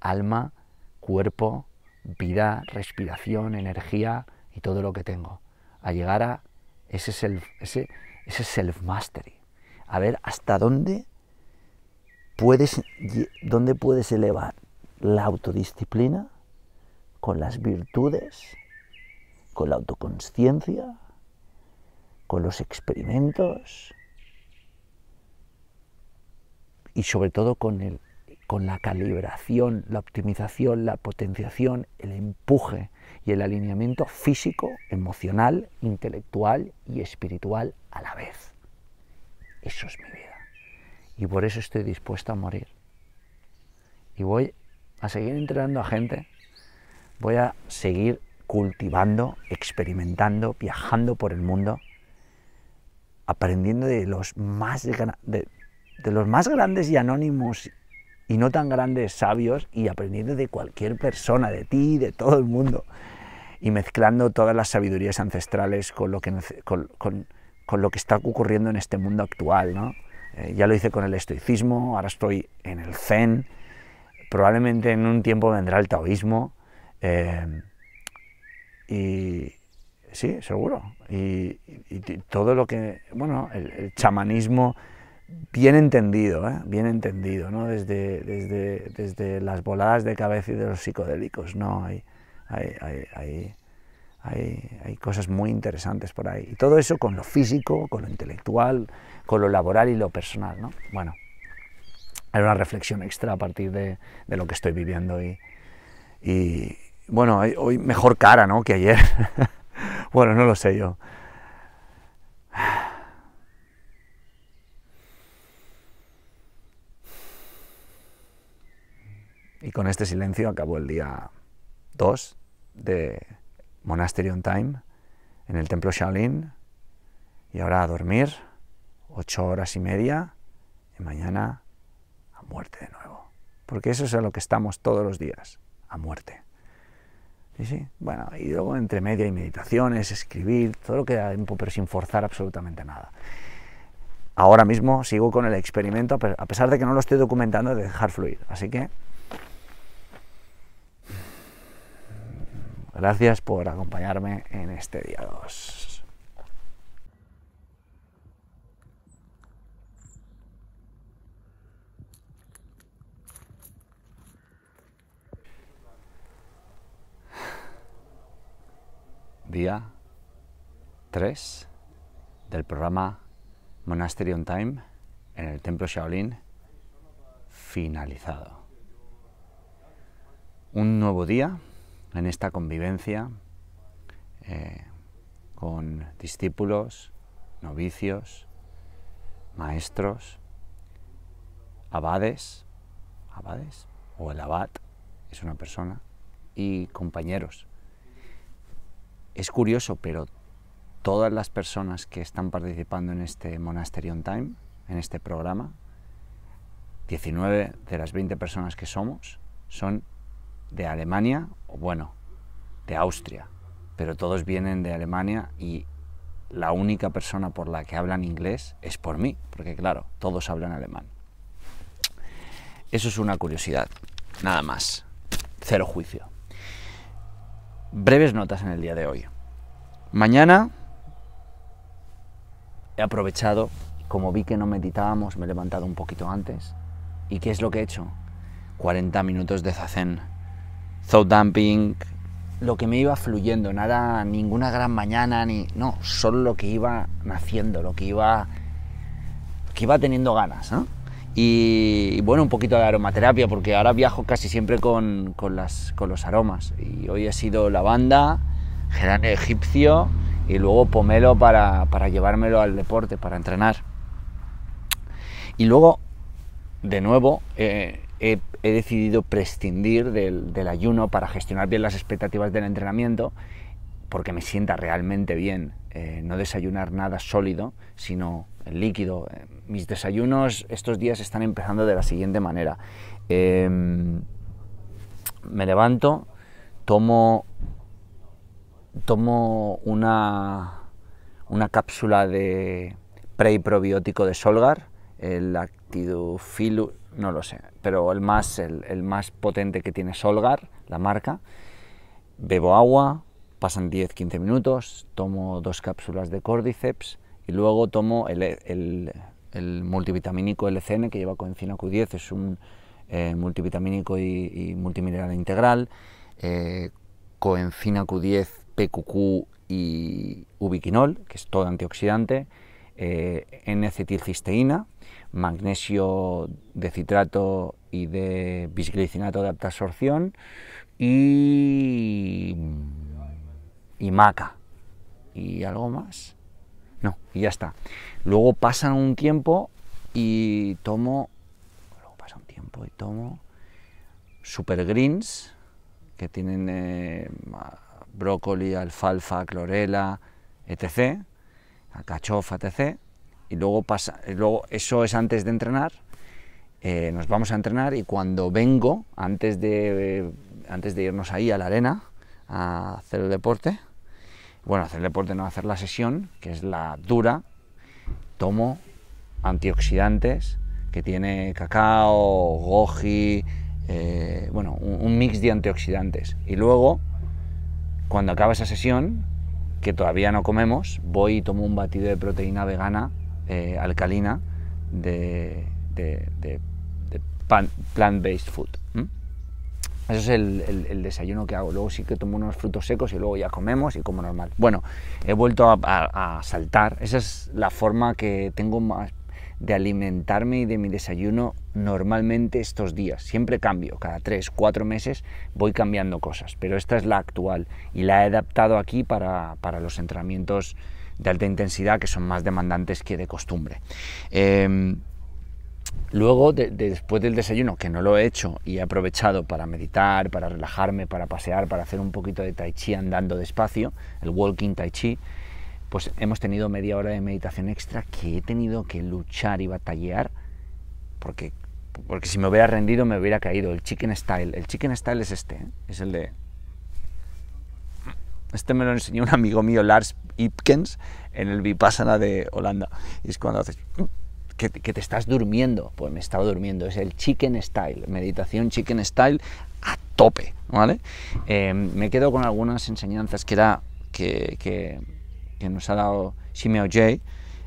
alma, cuerpo, vida, respiración, energía y todo lo que tengo. A llegar a ese self-mastery. Ese, ese self a ver hasta dónde puedes, dónde puedes elevar la autodisciplina con las virtudes, con la autoconsciencia, con los experimentos y sobre todo con el con la calibración, la optimización, la potenciación, el empuje y el alineamiento físico, emocional, intelectual y espiritual a la vez. Eso es mi vida. Y por eso estoy dispuesto a morir. Y voy a seguir entrenando a gente, voy a seguir cultivando, experimentando, viajando por el mundo, aprendiendo de los más, de los más grandes y anónimos y no tan grandes sabios y aprendiendo de cualquier persona, de ti, de todo el mundo, y mezclando todas las sabidurías ancestrales con lo que, con, lo que está ocurriendo en este mundo actual. Eh, ya lo hice con el estoicismo, ahora estoy en el zen, probablemente en un tiempo vendrá el taoísmo, eh, y sí, seguro, y, todo lo que, bueno, el chamanismo bien entendido, ¿eh? bien entendido, ¿no? Desde, desde, las voladas de cabeza y de los psicodélicos, ¿no? Hay, hay, hay, hay, cosas muy interesantes por ahí. Y todo eso con lo físico, con lo intelectual, con lo laboral y lo personal, ¿no? Bueno, hay una reflexión extra a partir de, lo que estoy viviendo hoy y bueno, hoy mejor cara, ¿no? Que ayer. bueno, no lo sé yo. Y con este silencio acabó el día 2 de Monastery on Time en el templo Shaolin. Y ahora a dormir, ocho horas y media, y mañana a muerte de nuevo. Porque eso es a lo que estamos todos los días, a muerte. Bueno, y luego entre media y meditaciones, escribir, todo lo que da tiempo, pero sin forzar absolutamente nada. Ahora mismo sigo con el experimento, a pesar de que no lo estoy documentando, de dejar fluir. Así que Gracias por acompañarme en este día 2. día 3 del programa Monastery on Time en el Templo Shaolin finalizado. Un nuevo día, en esta convivencia eh, con discípulos, novicios, maestros, abades, abades o el abad es una persona y compañeros. Es curioso, pero todas las personas que están participando en este Monastery on Time, en este programa, 19 de las 20 personas que somos son de Alemania, o bueno, de Austria, pero todos vienen de Alemania y la única persona por la que hablan inglés es por mí, porque claro, todos hablan alemán. Eso es una curiosidad, nada más, cero juicio. Breves notas en el día de hoy. Mañana he aprovechado, como vi que no meditábamos, me he levantado un poquito antes. ¿Y qué es lo que he hecho? 40 minutos de zazen thought dumping, lo que me iba fluyendo, nada, ninguna gran mañana, ni. No, solo lo que iba naciendo, lo que iba. que iba teniendo ganas, ¿no? Y, bueno, un poquito de aromaterapia, porque ahora viajo casi siempre con, con, las, con los aromas. Y hoy he sido lavanda, geranio egipcio y luego pomelo para, para llevármelo al deporte, para entrenar. Y luego, de nuevo, eh, he, he decidido prescindir del, ayuno para gestionar bien las expectativas del entrenamiento porque me sienta realmente bien eh, no desayunar nada sólido, sino líquido. Eh, mis desayunos estos días están empezando de la siguiente manera. Em, me levanto, tomo, tomo una, una cápsula de pre y probiótico de Solgar, el Actidophilus, no lo sé, pero el más, el, más potente que tiene Solgar, la marca, bebo agua, pasan 10-15 minutos, tomo dos cápsulas de cordyceps y luego tomo el, el, multivitamínico LCN que lleva coenzina Q10, es un eh, multivitamínico y, multimineral integral, eh, coenzina Q10, PQQ y ubiquinol, que es todo antioxidante, eh, N-acetilcisteína, magnesio de citrato y de bisglicinato de alta absorción y, y maca y algo más. No, y ya está. Luego pasan un tiempo y tomo, luego pasa un tiempo y tomo super greens que tienen eh, brócoli, alfalfa, clorela, etc., alcachofa, etc y luego, pasa, luego eso es antes de entrenar, eh, nos vamos a entrenar y cuando vengo, antes de, eh, antes de irnos ahí a la arena a hacer el deporte, bueno, hacer el deporte no, hacer la sesión, que es la dura, tomo antioxidantes que tiene cacao, goji, eh, bueno, un, un mix de antioxidantes. Y luego, cuando acaba esa sesión, que todavía no comemos, voy y tomo un batido de proteína vegana eh, alcalina de, plant-based food. Ese es el, desayuno que hago. Luego sí que tomo unos frutos secos y luego ya comemos y como normal. Bueno, he vuelto a, saltar. Esa es la forma que tengo más de alimentarme y de mi desayuno normalmente estos días. Siempre cambio, cada 3, 4 meses voy cambiando cosas, pero esta es la actual y la he adaptado aquí para los entrenamientos de alta intensidad que son más demandantes que de costumbre. Em, luego, después del desayuno, que no lo he hecho y he aprovechado para meditar, para relajarme, para pasear, para hacer un poquito de tai chi andando despacio, el walking tai chi, pues hemos tenido media hora de meditación extra que he tenido que luchar y batallar porque, porque si me hubiera rendido me hubiera caído. El chicken style, el chicken style es este, ¿eh? es el de este me lo enseñó un amigo mío, Lars Ipkens, en el Vipassana de Holanda. Y es cuando haces... Que, te estás durmiendo, pues me estaba durmiendo, es el chicken style, meditación chicken style a tope, ¿vale? Eh, me quedo con algunas enseñanzas que era que, nos ha dado Shimeo Jay,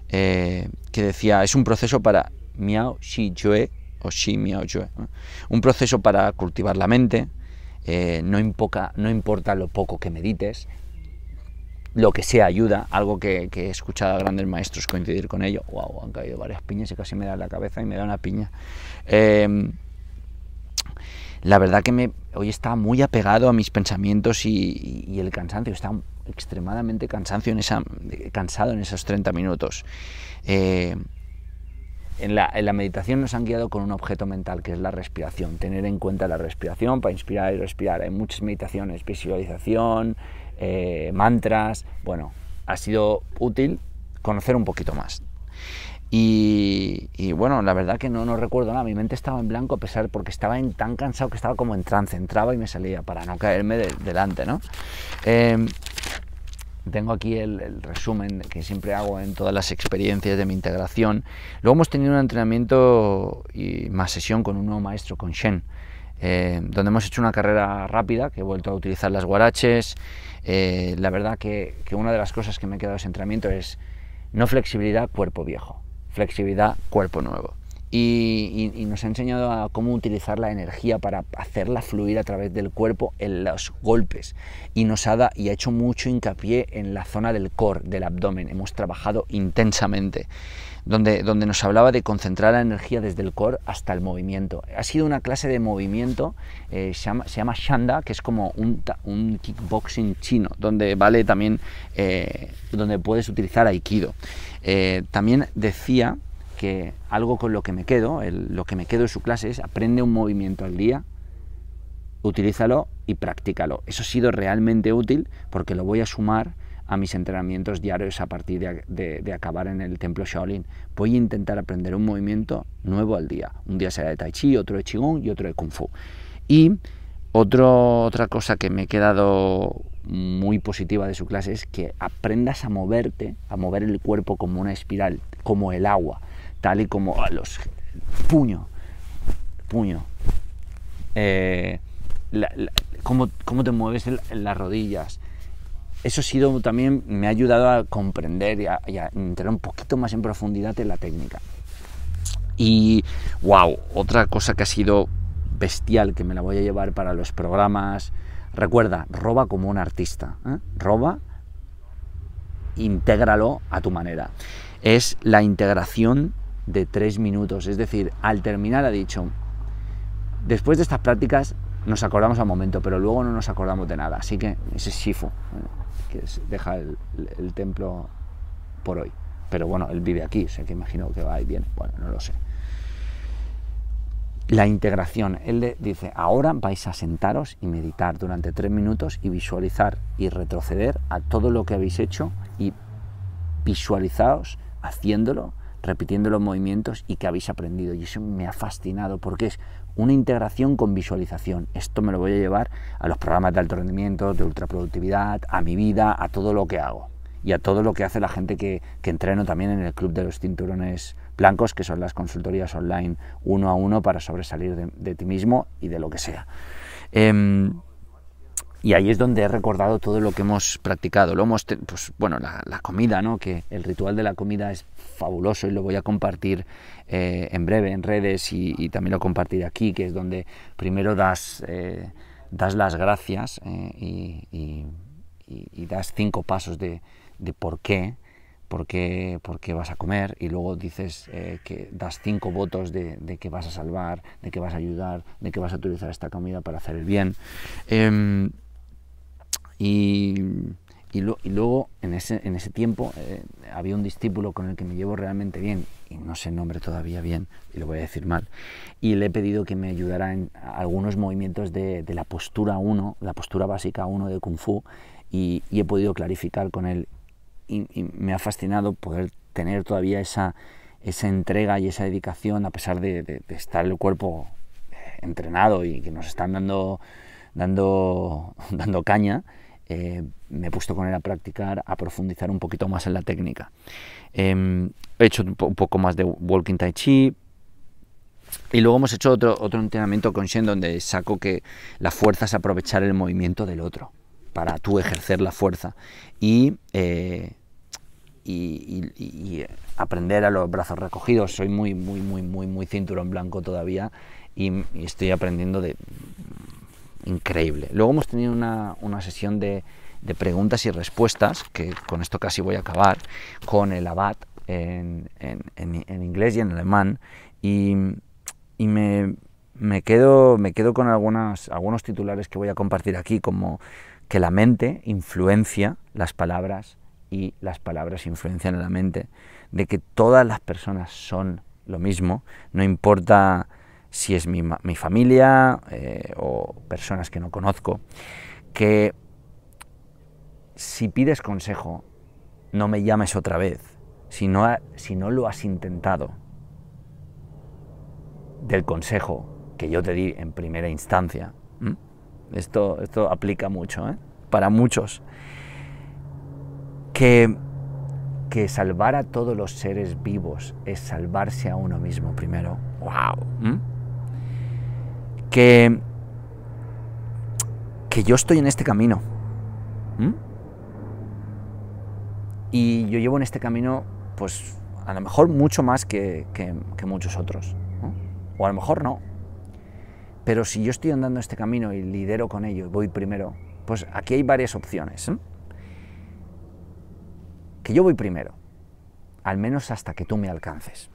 eh, que decía, es un proceso para Miao Shi Jue o Xi Miao Jue, un proceso para cultivar la mente, eh, no, importa lo poco que medites, lo que sea ayuda, algo que, he escuchado a grandes maestros coincidir con ello. ¡Wow! Han caído varias piñas y casi me da la cabeza y me da una piña. Em, la verdad que me, hoy está muy apegado a mis pensamientos y, el cansancio. Está extremadamente cansancio en esa, cansado en esos 30 minutos. Eh, en la, meditación nos han guiado con un objeto mental que es la respiración, tener en cuenta la respiración para inspirar y respirar. Hay muchas meditaciones, visualización, eh, mantras. Bueno, ha sido útil conocer un poquito más. Y, bueno, la verdad que no, recuerdo nada, mi mente estaba en blanco a pesar porque estaba en, tan cansado que estaba como en trance, entraba y me salía para no caerme delante, ¿no? Eh, tengo aquí el, resumen que siempre hago en todas las experiencias de mi integración. Luego hemos tenido un entrenamiento y más sesión con un nuevo maestro, con Shen, eh, donde hemos hecho una carrera rápida, que he vuelto a utilizar las guaraches. Eh, la verdad que, una de las cosas que me ha quedado ese entrenamiento es no flexibilidad cuerpo viejo, flexibilidad cuerpo nuevo y, nos ha enseñado a cómo utilizar la energía para hacerla fluir a través del cuerpo en los golpes y nos ha, y ha hecho mucho hincapié en la zona del core, del abdomen. Hemos trabajado intensamente, donde, donde nos hablaba de concentrar la energía desde el core hasta el movimiento. Ha sido una clase de movimiento, eh, se, llama, se, Shanda, que es como un, kickboxing chino, donde vale también, eh, donde puedes utilizar aikido. Eh, también decía que algo con lo que me quedo, lo que me quedo en su clase es aprende un movimiento al día, utilízalo y practícalo. Eso ha sido realmente útil porque lo voy a sumar a mis entrenamientos diarios a partir de, acabar en el templo Shaolin. Voy a intentar aprender un movimiento nuevo al día. Un día será de Tai Chi, otro de Qigong y otro de Kung Fu. Y otro, otra cosa que me he quedado muy positiva de su clase es que aprendas a moverte, a mover el cuerpo como una espiral, como el agua tal y como a los puño, puño. Eh, cómo, te mueves en, las rodillas. Eso ha sido también, me ha ayudado a comprender y a, entrar un poquito más en profundidad en la técnica. Y, wow, otra cosa que ha sido bestial, que me la voy a llevar para los programas. Recuerda, roba como un artista. ¿eh? Roba, intégralo a tu manera. Es la integración de tres minutos. Es decir, al terminar ha dicho, después de estas prácticas nos acordamos al momento, pero luego no nos acordamos de nada. Así que ese es Shifu, que deja el, templo por hoy. Pero bueno, él vive aquí, sé que imagino que va y viene. Bueno, no lo sé. La integración. Él le dice, ahora vais a sentaros y meditar durante tres minutos y visualizar y retroceder a todo lo que habéis hecho y visualizaos haciéndolo repitiendo los movimientos y que habéis aprendido. Y eso me ha fascinado porque es una integración con visualización. Esto me lo voy a llevar a los programas de alto rendimiento, de ultraproductividad, a mi vida, a todo lo que hago y a todo lo que hace la gente que, entreno también en el Club de los Cinturones Blancos, que son las consultorías online uno a uno para sobresalir de, ti mismo y de lo que sea. Em, y ahí es donde he recordado todo lo que hemos practicado. Lo hemos, pues, bueno, la, comida, ¿no? Que el ritual de la comida es fabuloso y lo voy a compartir eh, en breve en redes y, también lo compartiré aquí, que es donde primero das, eh, das las gracias eh, y, das cinco pasos de, por qué. Por qué, por qué, vas a comer y luego dices que das cinco votos de, que vas a salvar, de que vas a ayudar, de que vas a utilizar esta comida para hacer el bien. Em, y, y, luego, en ese, en ese tiempo, eh, había un discípulo con el que me llevo realmente bien, y no sé el nombre todavía bien, y lo voy a decir mal, y le he pedido que me ayudara en algunos movimientos de, de la postura 1, la postura básica 1 de Kung Fu, y, he podido clarificar con él, y, me ha fascinado poder tener todavía esa, esa entrega y esa dedicación a pesar de, de, estar el cuerpo eh, entrenado y que nos están dando dando dando caña eh, me he puesto con él a practicar, a profundizar un poquito más en la técnica. Em, he hecho un, poco más de walking tai chi. Y luego hemos hecho otro, entrenamiento con Shen donde saco que la fuerza es aprovechar el movimiento del otro para tú ejercer la fuerza y, eh, y, aprender a los brazos recogidos. Soy muy, muy, muy, muy, cinturón blanco todavía y estoy aprendiendo de increíble. Luego hemos tenido una, sesión de, preguntas y respuestas, que con esto casi voy a acabar, con el abad en, inglés y en alemán, y, me, quedo, me quedo con algunas, algunos titulares que voy a compartir aquí, como que la mente influencia las palabras y las palabras influencian a la mente, de que todas las personas son lo mismo, no importa si es mi, familia eh, o personas que no conozco, que si pides consejo, no me llames otra vez, si no, si no lo has intentado, del consejo que yo te di en primera instancia. Esto, esto aplica mucho, ¿eh? para muchos. Que, que salvar a todos los seres vivos es salvarse a uno mismo primero. ¡Wow! que, yo estoy en este camino. Y yo llevo en este camino, pues a lo mejor mucho más que, muchos otros. O a lo mejor no. Pero si yo estoy andando este camino y lidero con ello y voy primero, pues aquí hay varias opciones. Que yo voy primero, al menos hasta que tú me alcances.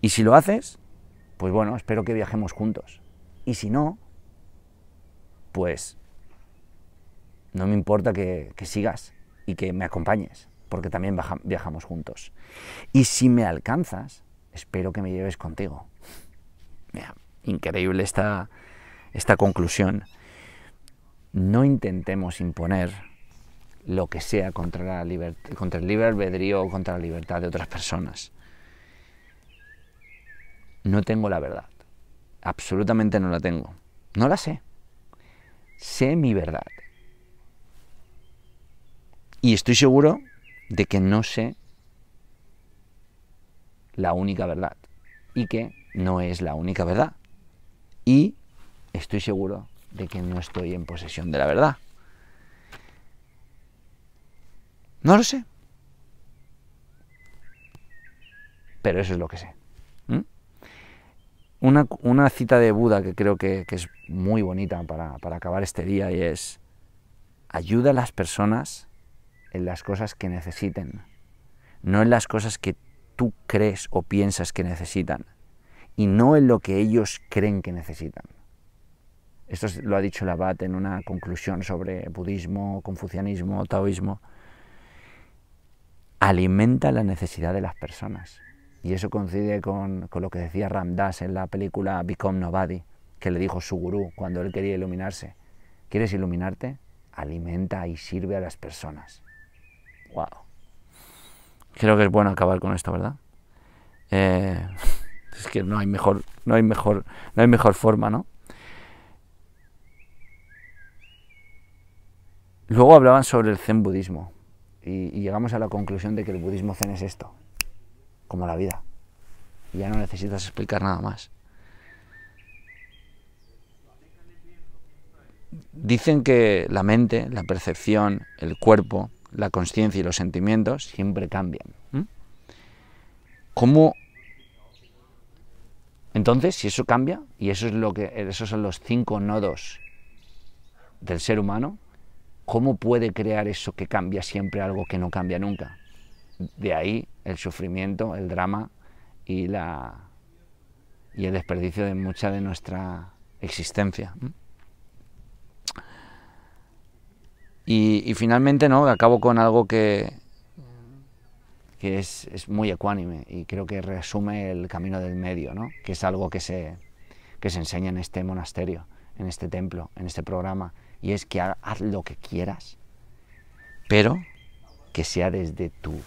Y si lo haces, pues bueno, espero que viajemos juntos. Y si no, pues no me importa que, sigas y que me acompañes, porque también viajamos juntos. Y si me alcanzas, espero que me lleves contigo. increíble esta, esta conclusión. No intentemos imponer lo que sea contra, la contra el libre albedrío o contra la libertad de otras personas no tengo la verdad. Absolutamente no la tengo. No la sé. Sé mi verdad. Y estoy seguro de que no sé la única verdad. Y que no es la única verdad. Y estoy seguro de que no estoy en posesión de la verdad. No lo sé. Pero eso es lo que sé una, cita de Buda que creo que, es muy bonita para, para, acabar este día y es, ayuda a las personas en las cosas que necesiten, no en las cosas que tú crees o piensas que necesitan, y no en lo que ellos creen que necesitan. Esto lo ha dicho el abad en una conclusión sobre budismo, confucianismo, taoísmo. Alimenta la necesidad de las personas y eso coincide con, lo que decía Ramdas en la película Become Nobody, que le dijo su gurú cuando él quería iluminarse. ¿Quieres iluminarte? Alimenta y sirve a las personas. ¡Wow! Creo que es bueno acabar con esto, ¿verdad? Eh, es que no hay mejor, no hay mejor, no hay mejor forma, ¿no? Luego hablaban sobre el zen budismo y llegamos a la conclusión de que el budismo zen es esto, como la vida. ya no necesitas explicar nada más. Dicen que la mente, la percepción, el cuerpo, la conciencia y los sentimientos siempre cambian. ¿Mm? ¿Cómo? Entonces, si eso cambia, y eso es lo que, esos son los cinco nodos del ser humano, ¿cómo puede crear eso que cambia siempre algo que no cambia nunca? De ahí el sufrimiento, el drama y, la, y el desperdicio de mucha de nuestra existencia. Y, finalmente, ¿no? acabo con algo que, que es, muy ecuánime y creo que resume el camino del medio, ¿no? que es algo que se, que se enseña en este monasterio, en este templo, en este programa, y es que haz lo que quieras, pero que sea desde tu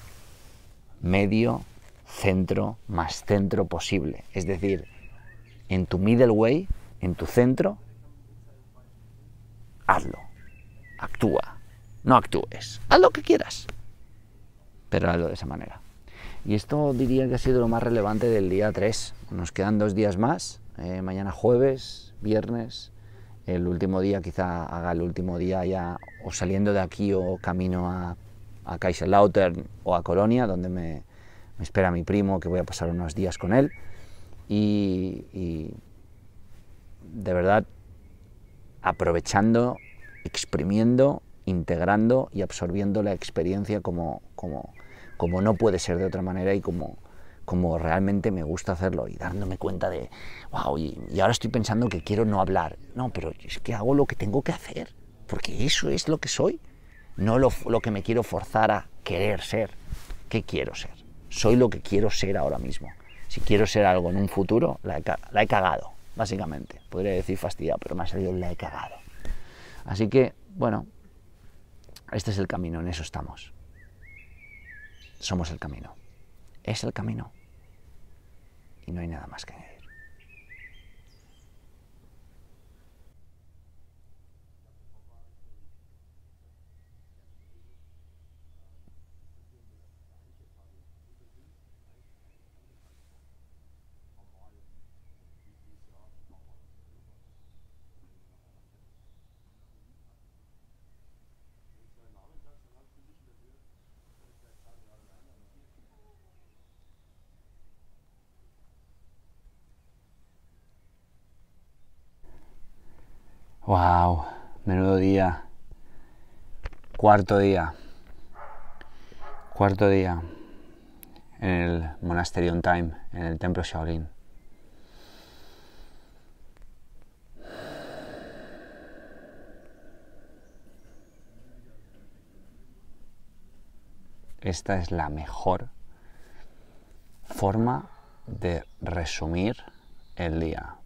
medio, centro, más centro posible. Es decir, en tu middle way, en tu centro, hazlo, actúa, no actúes, haz lo que quieras, pero hazlo de esa manera. Y esto diría que ha sido lo más relevante del día 3. Nos quedan dos días más, eh, mañana jueves, viernes, el último día quizá haga el último día ya o saliendo de aquí o camino a a Kaiserslautern o a Colonia, donde me, espera mi primo, que voy a pasar unos días con él. Y, de verdad, aprovechando, exprimiendo, integrando y absorbiendo la experiencia como, como, no puede ser de otra manera y como, como realmente me gusta hacerlo y dándome cuenta de, wow, y, ahora estoy pensando que quiero no hablar. No, pero es que hago lo que tengo que hacer, porque eso es lo que soy no lo, que me quiero forzar a querer ser. ¿Qué quiero ser? Soy lo que quiero ser ahora mismo. Si quiero ser algo en un futuro, la he, la he cagado, básicamente. Podría decir fastidiado, pero me ha salido la he cagado. Así que, bueno, este es el camino, en eso estamos. Somos el camino. Es el camino. Y no hay nada más que Wow, menudo día. Cuarto día. Cuarto día en el monasterio on time, en el templo Shaolin. Esta es la mejor forma de resumir el día.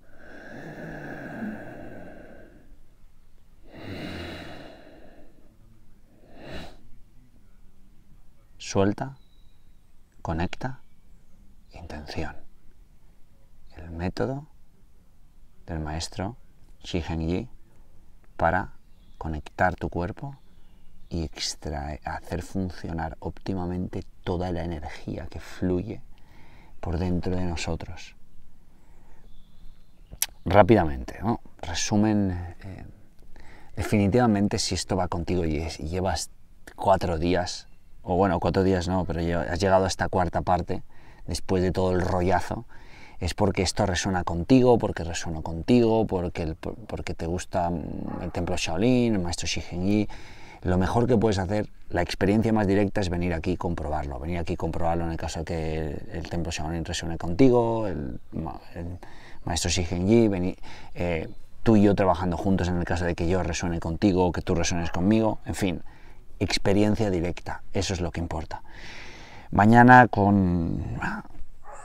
Suelta, conecta, intención. El método del maestro Shigen Yi para conectar tu cuerpo y hacer funcionar óptimamente toda la energía que fluye por dentro de nosotros. Rápidamente, resumen, eh, definitivamente si esto va contigo y llevas cuatro días o bueno, cuatro días no, pero has llegado a esta cuarta parte, después de todo el rollazo, es porque esto resuena contigo, porque resuena contigo, porque, porque te gusta mm, el templo Shaolin, el maestro Yi. Lo mejor que puedes hacer, la experiencia más directa es venir aquí y comprobarlo, venir aquí y comprobarlo en el caso de que el, templo Shaolin resuene contigo, el, maestro Shigenji, venir... Eh, tú y yo trabajando juntos en el caso de que yo resuene contigo que tú resuenes conmigo, en fin, experiencia directa, eso es lo que importa. Mañana con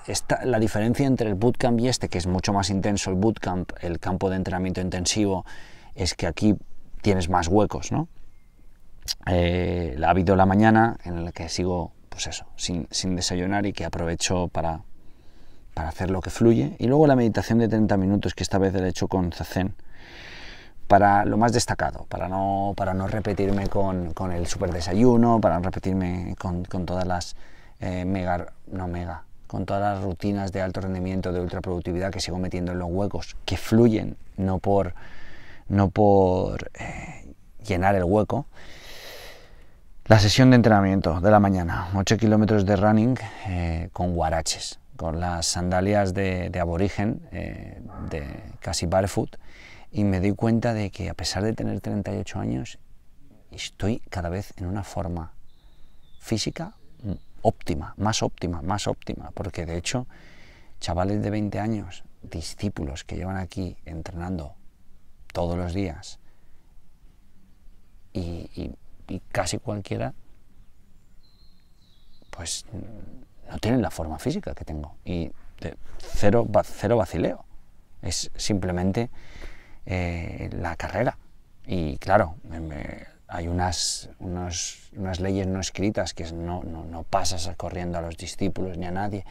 esta, la diferencia entre el bootcamp y este, que es mucho más intenso el bootcamp, el campo de entrenamiento intensivo, es que aquí tienes más huecos, ¿no? Eh, ha habido la mañana en el que sigo, pues eso, sin, desayunar y que aprovecho para, para, hacer lo que fluye. Y luego la meditación de 30 minutos, que esta vez la he hecho con Zazen para lo más destacado, para no, para no repetirme con, el super desayuno, para no repetirme con, todas las eh, mega, no mega, con todas las rutinas de alto rendimiento, de ultra productividad que sigo metiendo en los huecos, que fluyen, no por, no por eh, llenar el hueco. La sesión de entrenamiento de la mañana, 8 kilómetros de running eh, con guaraches, con las sandalias de, aborigen, de casi barefoot, y me doy cuenta de que a pesar de tener 38 años, estoy cada vez en una forma física óptima, más óptima, más óptima, porque de hecho, chavales de 20 años, discípulos que llevan aquí entrenando todos los días y, casi cualquiera, pues no tienen la forma física que tengo y de cero, cero vacileo, es simplemente eh, la carrera. Y claro, hay unas, unas, unas, leyes no escritas que no, no, pasas corriendo a los discípulos ni a nadie.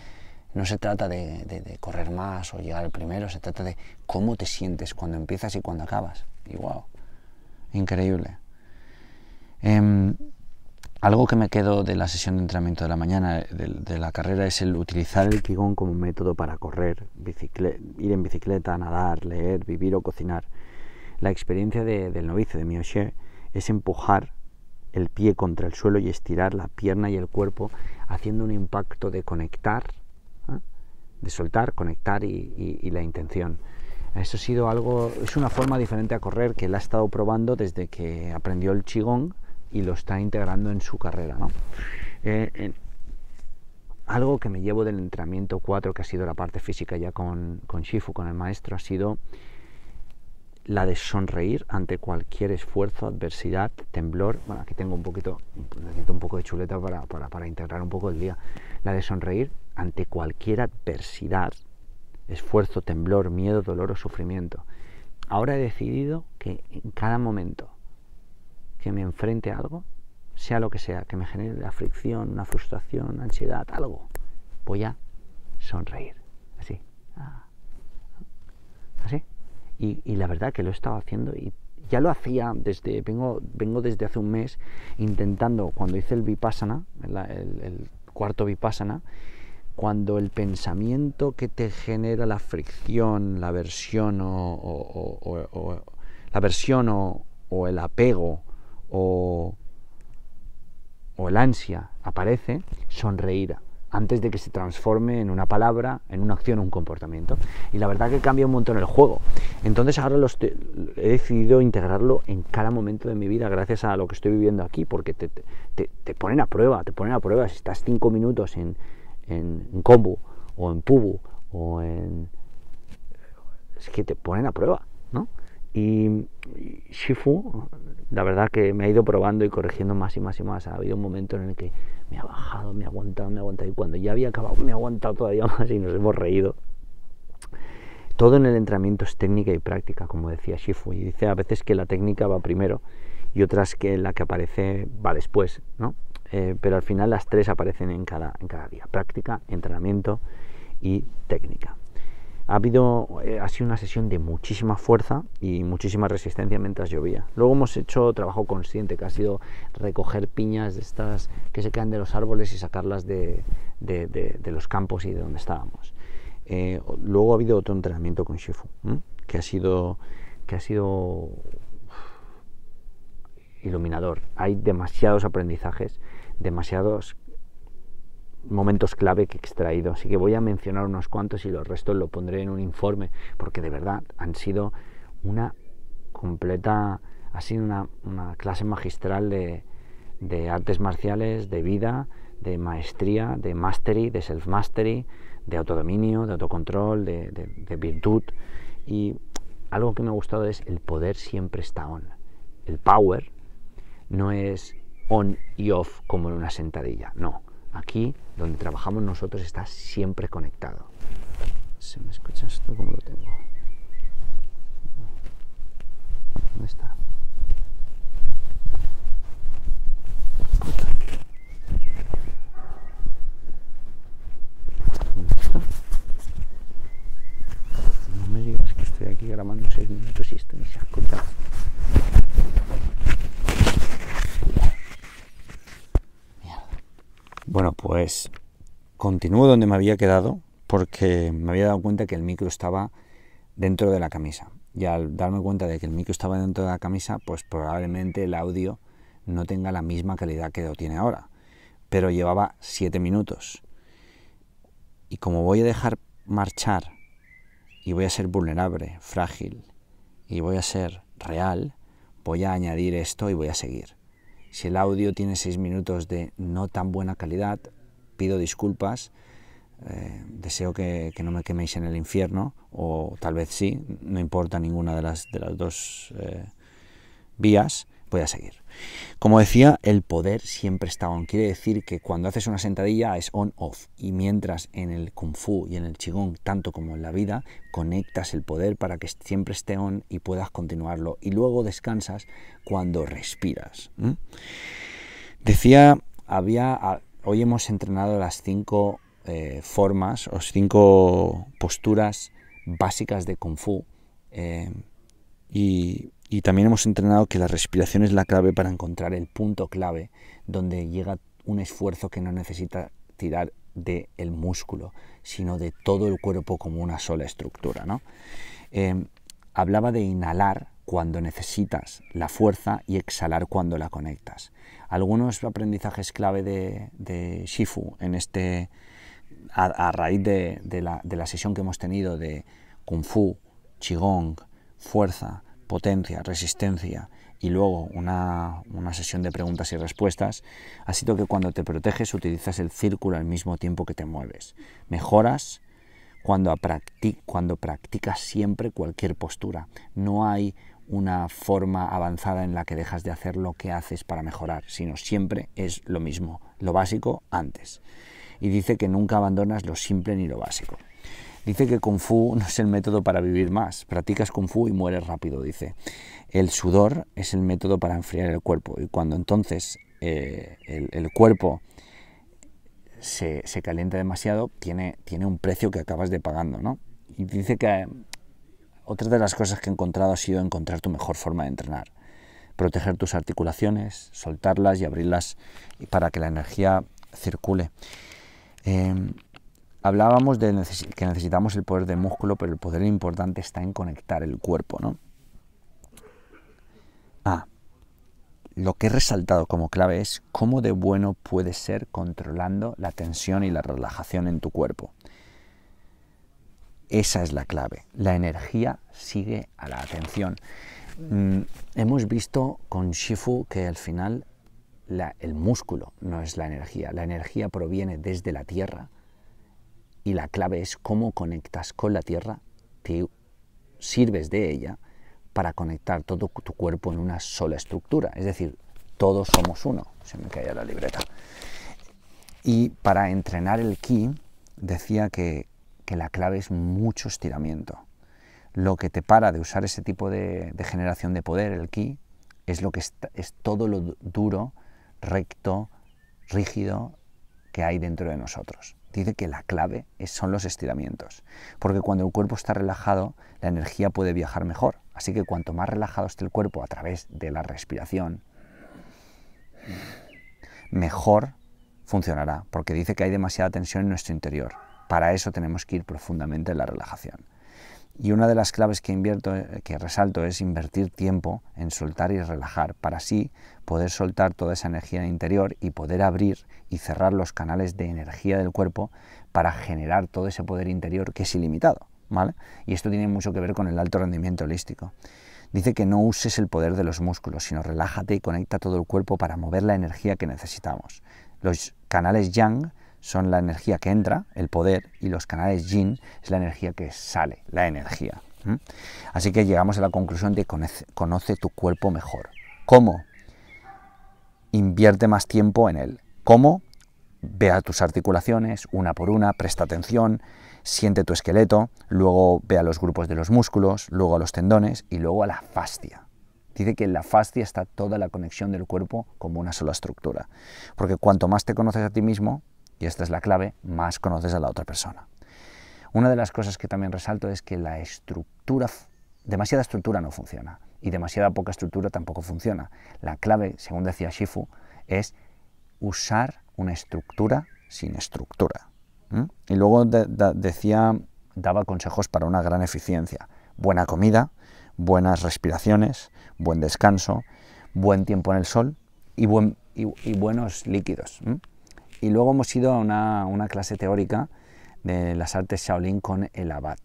No se trata de, correr más o llegar al primero, se trata de cómo te sientes cuando empiezas y cuando acabas. Y wow, increíble. Em, algo que me quedo de la sesión de entrenamiento de la mañana, eh, de, la carrera, es el utilizar el Qigong como método para correr, ir en bicicleta, nadar, leer, vivir o cocinar. La experiencia del novicio de mioche es empujar el pie contra el suelo y estirar la pierna y el cuerpo, haciendo un impacto de conectar, ¿eh? de soltar, conectar y, la intención. Eso ha sido algo, es una forma diferente a correr que él ha estado probando desde que aprendió el Qigong y lo está integrando en su carrera. ¿no? Eh, algo que me llevo del entrenamiento 4, que ha sido la parte física ya con, con Shifu, con el maestro, ha sido la de sonreír ante cualquier esfuerzo, adversidad, temblor. Bueno, aquí tengo un poquito, necesito un poco de chuleta para, para, para integrar un poco el día. La de sonreír ante cualquier adversidad, esfuerzo, temblor, miedo, dolor o sufrimiento. Ahora he decidido que en cada momento que me enfrente a algo, sea lo que sea, que me genere la fricción, una frustración, ansiedad, algo, voy a sonreír. Así. Ah. Así. Y, la verdad que lo he estado haciendo y ya lo hacía desde, vengo, vengo desde hace un mes intentando, cuando hice el vipassana, el, cuarto vipassana, cuando el pensamiento que te genera la fricción, la versión o, o la versión o, el apego o, el ansia aparece, sonreír antes de que se transforme en una palabra, en una acción, un comportamiento. Y la verdad que cambia un montón el juego. Entonces ahora los he decidido integrarlo en cada momento de mi vida gracias a lo que estoy viviendo aquí, porque te, te, ponen a prueba, te ponen a prueba. Si estás cinco minutos en, en, en combo o en pubu o en... Es que te ponen a prueba, ¿no? Y Shifu, la verdad que me ha ido probando y corrigiendo más y más y más. Ha habido un momento en el que me ha bajado, me ha aguantado, me ha aguantado. Y cuando ya había acabado, me ha aguantado todavía más y nos hemos reído. Todo en el entrenamiento es técnica y práctica, como decía Shifu. Y dice a veces que la técnica va primero y otras que la que aparece va después, ¿no? Eh, pero al final las tres aparecen en cada día. Práctica, entrenamiento y técnica ha habido eh, ha sido una sesión de muchísima fuerza y muchísima resistencia mientras llovía. Luego hemos hecho trabajo consciente, que ha sido recoger piñas de estas que se caen de los árboles y sacarlas de, los campos y de donde estábamos. Eh, luego ha habido otro entrenamiento con Shifu, que ha sido que ha sido iluminador. Hay demasiados aprendizajes, demasiados momentos clave que he extraído. Así que voy a mencionar unos cuantos y los restos lo pondré en un informe, porque de verdad han sido una completa, ha una, clase magistral de, artes marciales, de vida, de maestría, de mastery, de self-mastery, de autodominio, de autocontrol, de, virtud. Y algo que me ha gustado es el poder siempre está on. El power no es on y off como en una sentadilla, no. Aquí donde trabajamos nosotros está siempre conectado. ¿Se me escucha esto? ¿Cómo lo tengo? ¿Dónde está? No me digas que estoy aquí grabando seis minutos y esto ni se ha escuchado. Bueno, pues continúo donde me había quedado porque me había dado cuenta que el micro estaba dentro de la camisa. Y al darme cuenta de que el micro estaba dentro de la camisa, pues probablemente el audio no tenga la misma calidad que lo tiene ahora. Pero llevaba 7 minutos. Y como voy a dejar marchar y voy a ser vulnerable, frágil y voy a ser real, voy a añadir esto y voy a seguir. Si el audio tiene seis minutos de no tan buena calidad, pido disculpas. Eh, deseo que, no me queméis en el infierno, o tal vez sí, no importa ninguna de las, de las dos eh, vías, voy a seguir. Como decía, el poder siempre está on. Quiere decir que cuando haces una sentadilla es on-off. Y mientras en el kung fu y en el qigong, tanto como en la vida, conectas el poder para que siempre esté on y puedas continuarlo. Y luego descansas cuando respiras. Decía, había, hoy hemos entrenado las cinco eh, formas o cinco posturas básicas de kung fu. Eh, y y también hemos entrenado que la respiración es la clave para encontrar el punto clave donde llega un esfuerzo que no necesita tirar del el músculo, sino de todo el cuerpo como una sola estructura. ¿no? Em, hablaba de inhalar cuando necesitas la fuerza y exhalar cuando la conectas. Algunos aprendizajes clave de, Shifu en este, a, raíz de, la, de la sesión que hemos tenido de Kung Fu, Qigong, fuerza, potencia, resistencia y luego una, sesión de preguntas y respuestas, ha sido que cuando te proteges utilizas el círculo al mismo tiempo que te mueves. Mejoras cuando, cuando practicas siempre cualquier postura. No hay una forma avanzada en la que dejas de hacer lo que haces para mejorar, sino siempre es lo mismo, lo básico antes. Y dice que nunca abandonas lo simple ni lo básico. Dice que Kung Fu no es el método para vivir más. Practicas Kung Fu y mueres rápido, dice. El sudor es el método para enfriar el cuerpo. Y cuando entonces eh, el, cuerpo se, se, calienta demasiado, tiene, tiene un precio que acabas de pagando, Y dice que eh, otra de las cosas que he encontrado ha sido encontrar tu mejor forma de entrenar. Proteger tus articulaciones, soltarlas y abrirlas para que la energía circule. Em, hablábamos de que necesitamos el poder de músculo, pero el poder importante está en conectar el cuerpo, ¿no? Ah, lo que he resaltado como clave es cómo de bueno puedes ser controlando la tensión y la relajación en tu cuerpo. Esa es la clave. La energía sigue a la atención. Mm, hemos visto con Shifu que al final el músculo no es la energía. La energía proviene desde la tierra, y la clave es cómo conectas con la tierra, te sirves de ella para conectar todo tu cuerpo en una sola estructura, es decir, todos somos uno, se me caía la libreta. Y para entrenar el ki decía que, la clave es mucho estiramiento. Lo que te para de usar ese tipo de, generación de poder, el ki, es, lo que es todo lo duro, recto, rígido que hay dentro de nosotros dice que la clave son los estiramientos, porque cuando el cuerpo está relajado, la energía puede viajar mejor. Así que cuanto más relajado esté el cuerpo a través de la respiración, mejor funcionará, porque dice que hay demasiada tensión en nuestro interior. Para eso tenemos que ir profundamente en la relajación. Y una de las claves que invierto, eh, que resalto, es invertir tiempo en soltar y relajar, para así poder soltar toda esa energía interior y poder abrir y cerrar los canales de energía del cuerpo para generar todo ese poder interior que es ilimitado. ¿vale? Y esto tiene mucho que ver con el alto rendimiento holístico. Dice que no uses el poder de los músculos, sino relájate y conecta todo el cuerpo para mover la energía que necesitamos. Los canales yang son la energía que entra, el poder, y los canales yin es la energía que sale, la energía. Así que llegamos a la conclusión de conoce, conoce tu cuerpo mejor. ¿Cómo? Invierte más tiempo en él. ¿Cómo? Ve a tus articulaciones una por una, presta atención, siente tu esqueleto, luego ve a los grupos de los músculos, luego a los tendones y luego a la fascia. Dice que en la fascia está toda la conexión del cuerpo como una sola estructura. Porque cuanto más te conoces a ti mismo, y esta es la clave, más conoces a la otra persona. Una de las cosas que también resalto es que la estructura, demasiada estructura no funciona y demasiada poca estructura tampoco funciona. La clave, según decía Shifu, es usar una estructura sin estructura. Y luego decía, daba consejos para una gran eficiencia. Buena comida, buenas respiraciones, buen descanso, buen tiempo en el sol y, buen, y, buenos líquidos. Y luego hemos ido a una, clase teórica de las artes Shaolin con el abad,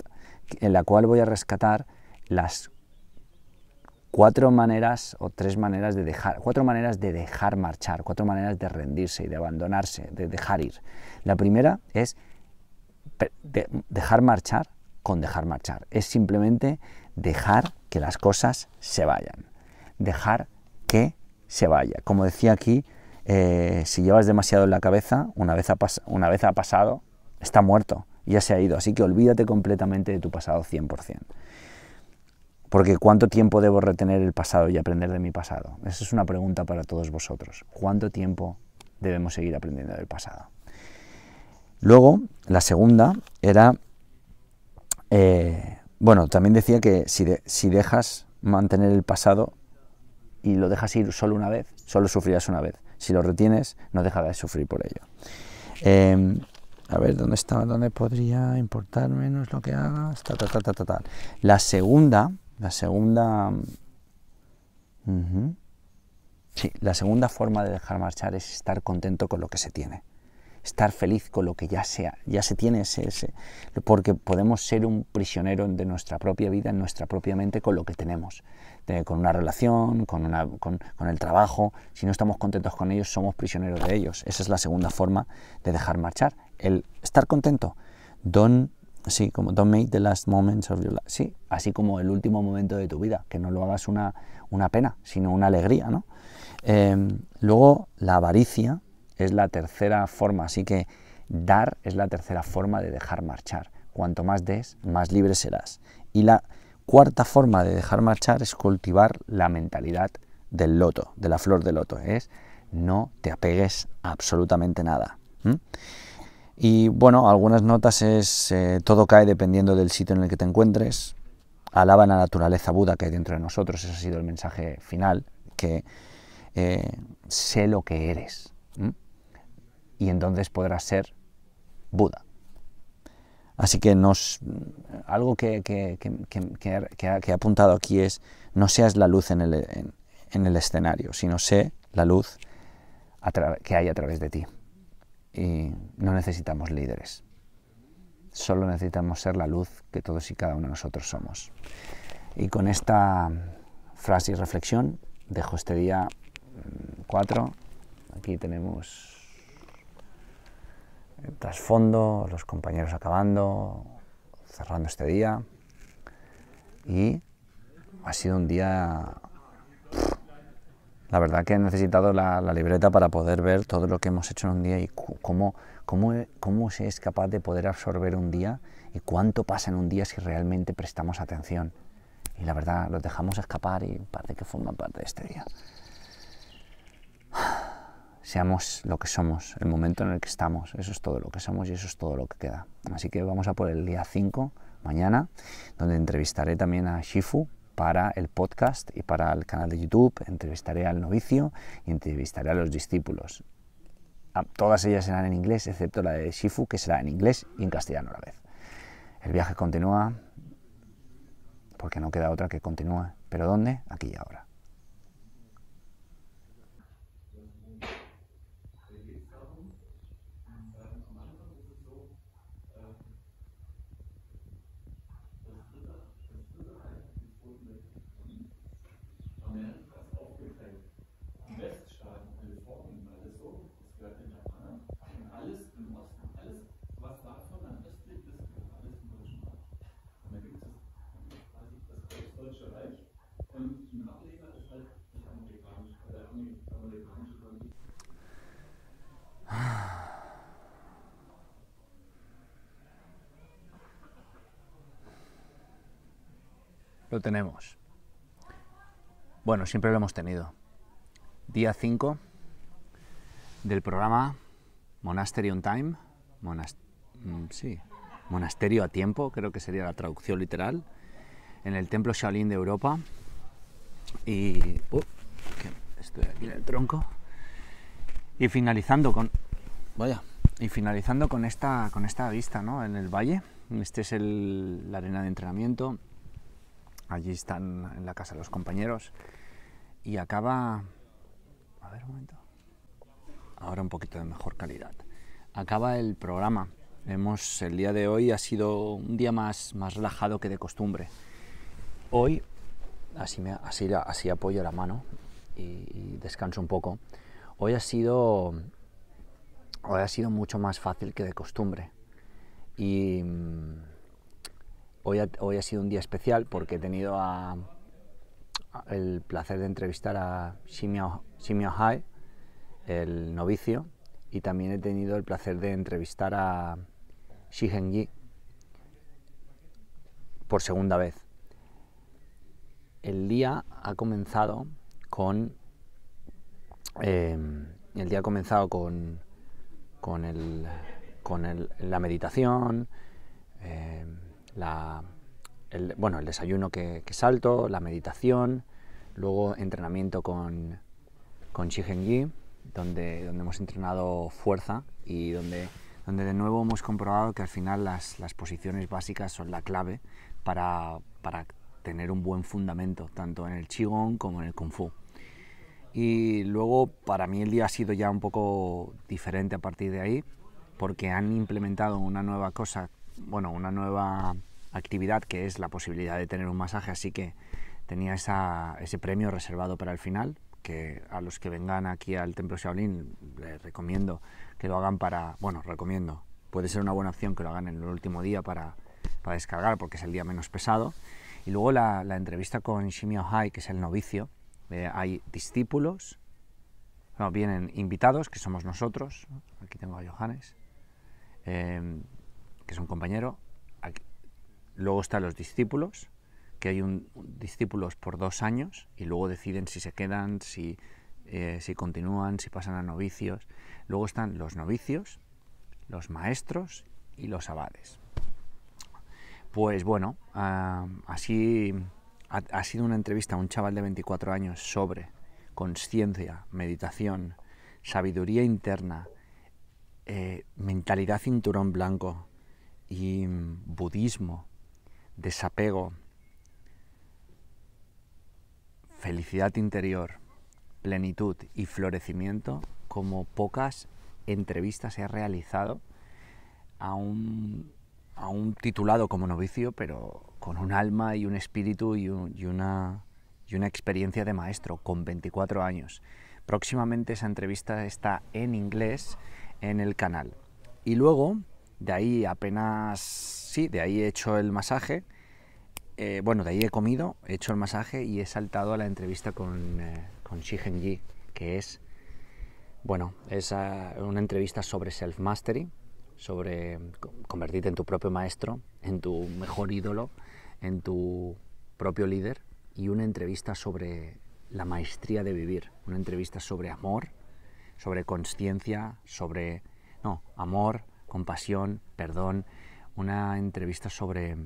en la cual voy a rescatar las cuatro maneras o tres maneras de dejar, cuatro maneras de dejar marchar, cuatro maneras de rendirse y de abandonarse, de dejar ir. La primera es dejar marchar con dejar marchar, es simplemente dejar que las cosas se vayan, dejar que se vaya. Como decía aquí eh, si llevas demasiado en la cabeza, una vez, ha pasado, está muerto, ya se ha ido. Así que olvídate completamente de tu pasado 100%. Porque ¿cuánto tiempo debo retener el pasado y aprender de mi pasado? Esa es una pregunta para todos vosotros. ¿Cuánto tiempo debemos seguir aprendiendo del pasado? Luego, la segunda era, eh, bueno, también decía que si, si dejas mantener el pasado y lo dejas ir solo una vez, solo sufrirás una vez. Si lo retienes, no dejará de sufrir por ello. Em, a ver, ¿dónde está, ¿Dónde podría importar menos lo que hagas? la segunda, la segunda... Sí, la segunda forma de dejar marchar es estar contento con lo que se tiene, estar feliz con lo que ya sea, ya se tiene ese, ese, porque podemos ser un prisionero de nuestra propia vida, en nuestra propia mente con lo que tenemos. Eh, con una relación, con, una, con, el trabajo. Si no estamos contentos con ellos, somos prisioneros de ellos. Esa es la segunda forma de dejar marchar. El estar contento. Don, sí, como don't make the last moments of your life. Sí, así como el último momento de tu vida. Que no lo hagas una, una pena, sino una alegría, ¿no? Em, luego, la avaricia es la tercera forma. Así que dar es la tercera forma de dejar marchar. Cuanto más des, más libre serás. Y la Cuarta forma de dejar marchar es cultivar la mentalidad del loto, de la flor del loto. Es no te apegues absolutamente nada. Y bueno, algunas notas es eh, todo cae dependiendo del sitio en el que te encuentres. Alaba la naturaleza Buda que hay dentro de nosotros. Ese ha sido el mensaje final, que eh, sé lo que eres. Y entonces podrás ser Buda. Así que nos, algo que, he apuntado aquí es, no seas la luz en el, escenario, sino sé la luz que hay a través de ti. Y no necesitamos líderes, solo necesitamos ser la luz que todos y cada uno de nosotros somos. Y con esta frase y reflexión dejo este día 4. Mm, aquí tenemos trasfondo, los compañeros acabando, cerrando este día. Y ha sido un día... la verdad que he necesitado la, libreta para poder ver todo lo que hemos hecho en un día y cómo, cómo, cómo se es capaz de poder absorber un día y cuánto pasa en un día si realmente prestamos atención. Y la verdad, los dejamos escapar y parece que forman parte de este día seamos lo que somos, el momento en el que estamos. Eso es todo lo que somos y eso es todo lo que queda. Así que vamos a por el día 5, mañana, donde entrevistaré también a Shifu para el podcast y para el canal de YouTube. Entrevistaré al novicio y entrevistaré a los discípulos. Ah, todas ellas serán en inglés, excepto la de Shifu, que será en inglés y en castellano a la vez. El viaje continúa porque no queda otra que continúe. ¿Pero dónde? Aquí y ahora. Lo tenemos. Bueno, siempre lo hemos tenido. Día 5 del programa Monastery on Time. Mm, Monasterio a tiempo, creo que sería la traducción literal. En el templo Shaolin de Europa. Y. Uh, estoy aquí en el tronco. Y finalizando con. Vaya. Y finalizando con esta, con esta vista, En el valle. Este es el, la arena de entrenamiento Allí están en la casa los compañeros. Y acaba... A ver un momento. Ahora un poquito de mejor calidad. Acaba el programa. Hemos, el día de hoy ha sido un día más, más relajado que de costumbre. Hoy, así, me, así, así apoyo la mano y, y descanso un poco. Hoy ha sido hoy ha sido mucho más fácil que de costumbre. Y mm, Hoy ha, sido un día especial porque he tenido el placer de entrevistar a Shimio, Hai, el novicio, y también he tenido el placer de entrevistar a Shigen Yi por segunda vez. El día ha comenzado con. Em, el día ha comenzado con. con, el, con la meditación. Em, la, el, bueno, el desayuno que, salto, la meditación, luego entrenamiento con, con Ji, donde, donde hemos entrenado fuerza y donde, donde de nuevo hemos comprobado que al final las, las posiciones básicas son la clave para, para tener un buen fundamento, tanto en el Qigong como en el Kung Fu. Y luego para mí el día ha sido ya un poco diferente a partir de ahí, porque han implementado una nueva cosa bueno, una nueva actividad que es la posibilidad de tener un masaje, así que tenía ese premio reservado para el final, que a los que vengan aquí al Templo Shaolin les recomiendo que lo hagan para, bueno, recomiendo, puede ser una buena opción que lo hagan en el último día para, descargar porque es el día menos pesado. Y luego la, entrevista con Shimio Hai, que es el novicio, eh, hay discípulos, no, vienen invitados, que somos nosotros, aquí tengo a Johannes, eh, que es un compañero. Luego están los discípulos, que hay un, discípulos por dos años y luego deciden si se quedan, si, eh, si continúan, si pasan a novicios. Luego están los novicios, los maestros y los abades. Pues bueno, así ha, sido una entrevista a un chaval de 24 años sobre conciencia, meditación, sabiduría interna, eh, mentalidad cinturón blanco, y mm, budismo, desapego, felicidad interior, plenitud y florecimiento como pocas entrevistas he realizado a un, titulado como novicio, pero con un alma y un espíritu y, y, una, y una experiencia de maestro con 24 años. Próximamente esa entrevista está en inglés en el canal. Y luego de ahí apenas, sí, de ahí he hecho el masaje. Eh, bueno, de ahí he comido, he hecho el masaje y he saltado a la entrevista con, eh, con que es, bueno, es ah, una entrevista sobre self-mastery, sobre convertirte en tu propio maestro, en tu mejor ídolo, en tu propio líder, y una entrevista sobre la maestría de vivir, una entrevista sobre amor, sobre conciencia, sobre, no, amor, compasión, perdón, una entrevista sobre,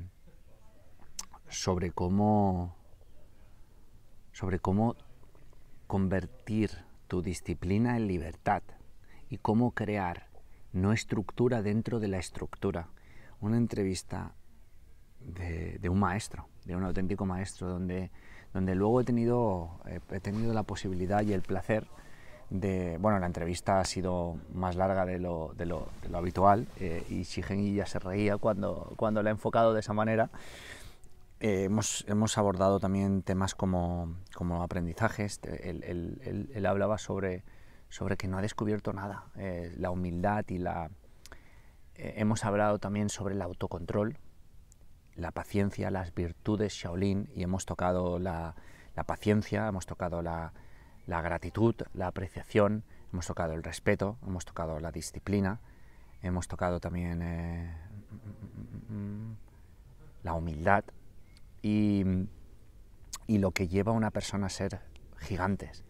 sobre cómo sobre cómo convertir tu disciplina en libertad y cómo crear no estructura dentro de la estructura. Una entrevista de, un maestro, de un auténtico maestro, donde, donde luego he tenido, he tenido la posibilidad y el placer bueno, la entrevista ha sido más larga de lo, habitual eh, y Shigenji ya se reía cuando, cuando la ha enfocado de esa manera. Eh, hemos, hemos, abordado también temas como, como aprendizajes. Él, hablaba sobre, sobre que no ha descubierto nada, eh, la humildad y la... hemos hablado también sobre el autocontrol, la paciencia, las virtudes Shaolin y hemos tocado la, la paciencia, hemos tocado la, la gratitud, la apreciación, hemos tocado el respeto, hemos tocado la disciplina, hemos tocado también eh, la humildad y, lo que lleva a una persona a ser gigantes.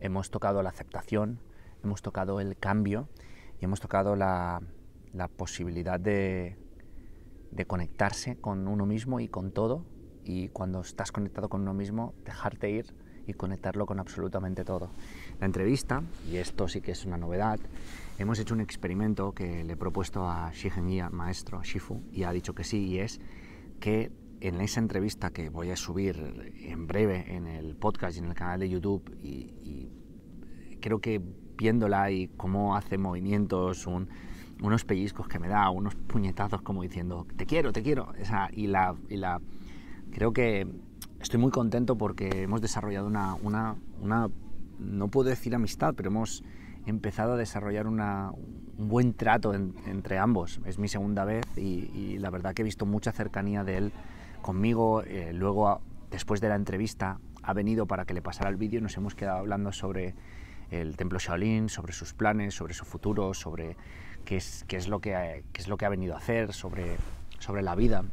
Hemos tocado la aceptación, hemos tocado el cambio y hemos tocado la, posibilidad de, de, conectarse con uno mismo y con todo. Y cuando estás conectado con uno mismo, dejarte ir y conectarlo con absolutamente todo. La entrevista, y esto sí que es una novedad, hemos hecho un experimento que le he propuesto a Shigen maestro, Shifu, y ha dicho que sí, y es que en esa entrevista que voy a subir en breve en el podcast y en el canal de YouTube, y, creo que viéndola y cómo hace movimientos, unos pellizcos que me da, unos puñetazos como diciendo, te quiero, te quiero, esa y la... Y la Creo que estoy muy contento porque hemos desarrollado una, una, una, no puedo decir amistad, pero hemos empezado a desarrollar un buen trato entre ambos. Es mi segunda vez y, la verdad que he visto mucha cercanía de él conmigo. Eh, luego, después de la entrevista, ha venido para que le pasara el vídeo y nos hemos quedado hablando sobre el templo Shaolin, sobre sus planes, sobre su futuro, sobre qué es, qué es, lo, que ha, es lo que ha venido a hacer, sobre, sobre la vida.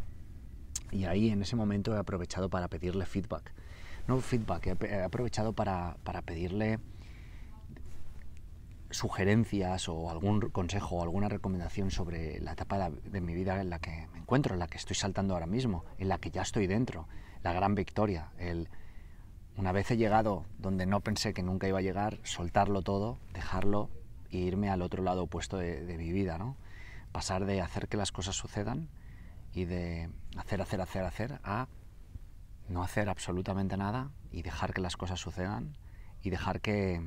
Y ahí en ese momento he aprovechado para pedirle feedback. No feedback, he aprovechado para, para pedirle sugerencias o algún consejo o alguna recomendación sobre la etapa de mi vida en la que me encuentro, en la que estoy saltando ahora mismo, en la que ya estoy dentro, la gran victoria, el una vez he llegado donde no pensé que nunca iba a llegar, soltarlo todo, dejarlo e irme al otro lado opuesto de, de mi vida, ¿no? Pasar de hacer que las cosas sucedan y de hacer, hacer, hacer, hacer, a no hacer absolutamente nada y dejar que las cosas sucedan y dejar que,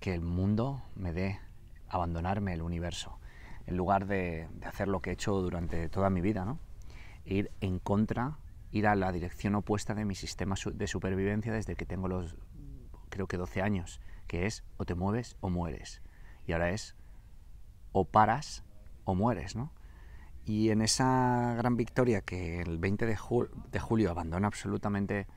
que el mundo me dé, abandonarme el universo, en lugar de, de hacer lo que he hecho durante toda mi vida, ¿no? Ir en contra, ir a la dirección opuesta de mi sistema de supervivencia desde que tengo los, creo que 12 años, que es o te mueves o mueres. Y ahora es o paras o mueres, ¿no? Y en esa gran victoria que el 20 de, de julio abandona absolutamente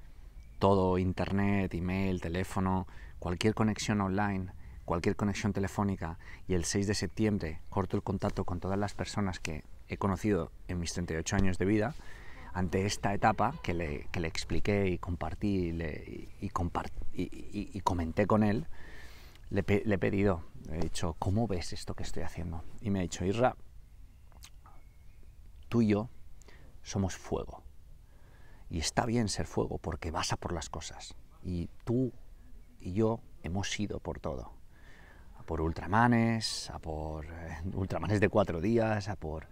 todo, internet, email, teléfono, cualquier conexión online, cualquier conexión telefónica, y el 6 de septiembre corto el contacto con todas las personas que he conocido en mis 38 años de vida, ante esta etapa que le, expliqué y compartí y, y, comenté con él, le, he pedido, he dicho, ¿cómo ves esto que estoy haciendo? Y me ha dicho, Irra, tú y yo somos fuego. Y está bien ser fuego porque vas a por las cosas. Y tú y yo hemos ido por todo. A por ultramanes, a por eh, ultramanes de cuatro días, a por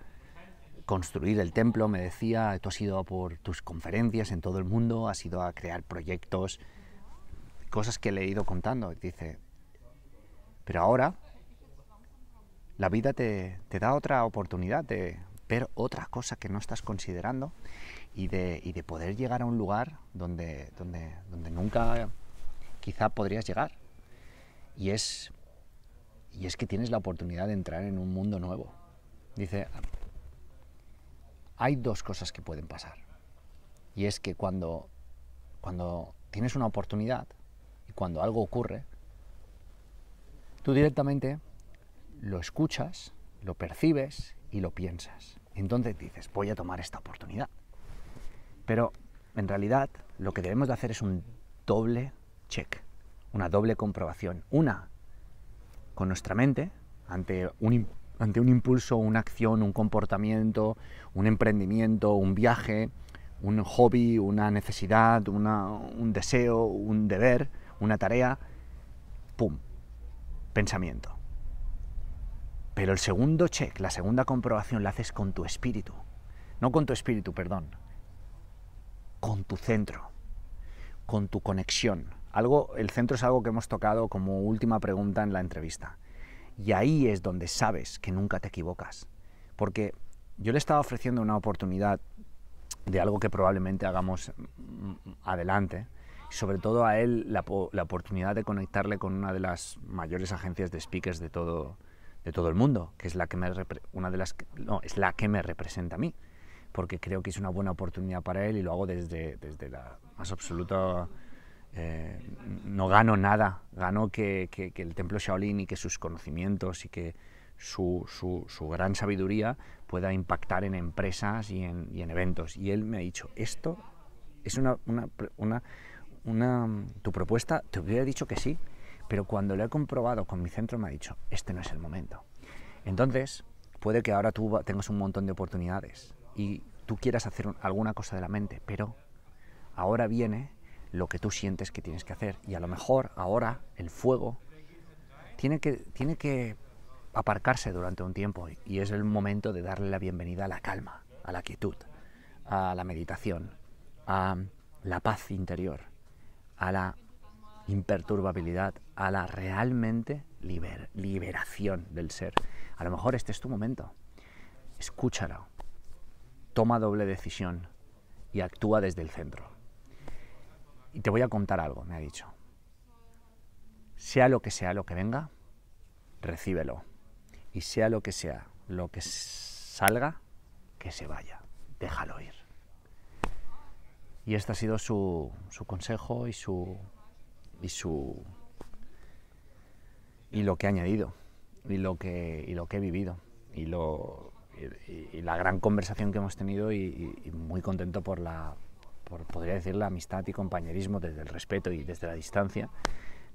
construir el templo, me decía, tú has ido por tus conferencias en todo el mundo, has ido a crear proyectos, cosas que le he ido contando. Y dice, pero ahora la vida te, te da otra oportunidad de ver otra cosa que no estás considerando y de, poder llegar a un lugar donde, nunca quizá podrías llegar. Y es, que tienes la oportunidad de entrar en un mundo nuevo. Dice, hay dos cosas que pueden pasar. Y es que cuando, cuando tienes una oportunidad y cuando algo ocurre, tú directamente lo escuchas, lo percibes y lo piensas. Entonces dices, voy a tomar esta oportunidad. Pero en realidad lo que debemos de hacer es un doble check, una doble comprobación. Una, con nuestra mente, ante un, ante un impulso, una acción, un comportamiento, un emprendimiento, un viaje, un hobby, una necesidad, un deseo, un deber, una tarea. ¡Pum! Pensamiento. Pero el segundo check, la segunda comprobación la haces con tu espíritu. No con tu espíritu, perdón. Con tu centro. Con tu conexión. Algo, el centro es algo que hemos tocado como última pregunta en la entrevista. Y ahí es donde sabes que nunca te equivocas. Porque yo le estaba ofreciendo una oportunidad de algo que probablemente hagamos mm, adelante. Sobre todo a él la, la oportunidad de conectarle con una de las mayores agencias de speakers de todo, de todo el mundo, que es la que me una de las no, es la que me representa a mí, porque creo que es una buena oportunidad para él y lo hago desde, desde la más absoluta eh, no gano nada, gano que, el templo Shaolin y que sus conocimientos y que su, su, gran sabiduría pueda impactar en empresas y en, y eventos. Y él me ha dicho, esto es una, una, tu propuesta, te hubiera dicho que sí, pero cuando lo he comprobado con mi centro me ha dicho, este no es el momento. Entonces, puede que ahora tú tengas un montón de oportunidades y tú quieras hacer alguna cosa de la mente, pero ahora viene lo que tú sientes que tienes que hacer y a lo mejor ahora el fuego tiene que, tiene que aparcarse durante un tiempo y es el momento de darle la bienvenida a la calma, a la quietud, a la meditación, a la paz interior, a la imperturbabilidad, a la realmente liberación del ser. A lo mejor este es tu momento. Escúchalo. Toma doble decisión y actúa desde el centro. Y te voy a contar algo, me ha dicho. Sea lo que sea lo que venga, recíbelo. Y sea lo que sea lo que salga, que se vaya. Déjalo ir. Y este ha sido su, su consejo y su, y su y lo que he añadido y lo que, y lo que he vivido y, lo, y, la gran conversación que hemos tenido y, muy contento por la, por, podría decir, la amistad y compañerismo desde el respeto y desde la distancia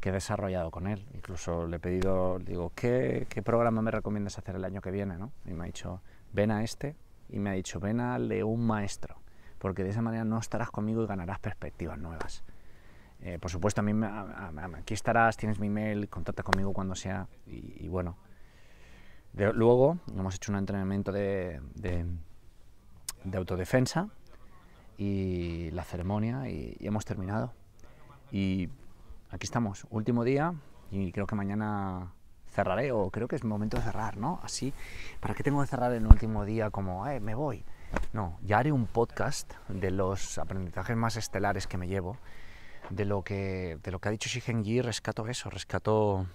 que he desarrollado con él. Incluso le he pedido, digo, ¿qué, qué programa me recomiendas hacer el año que viene? ¿no? Y me ha dicho, ven a este y me ha dicho, ven a un maestro, porque de esa manera no estarás conmigo y ganarás perspectivas nuevas. Eh, por supuesto, aquí estarás, tienes mi email, contacta conmigo cuando sea y, bueno. luego hemos hecho un entrenamiento de, autodefensa y la ceremonia y, hemos terminado. Y aquí estamos, último día y creo que mañana cerraré o creo que es momento de cerrar, ¿no? Así, ¿para qué tengo que cerrar el último día como, me voy? No, ya haré un podcast de los aprendizajes más estelares que me llevo de lo que, ha dicho Xi rescato eso, rescato,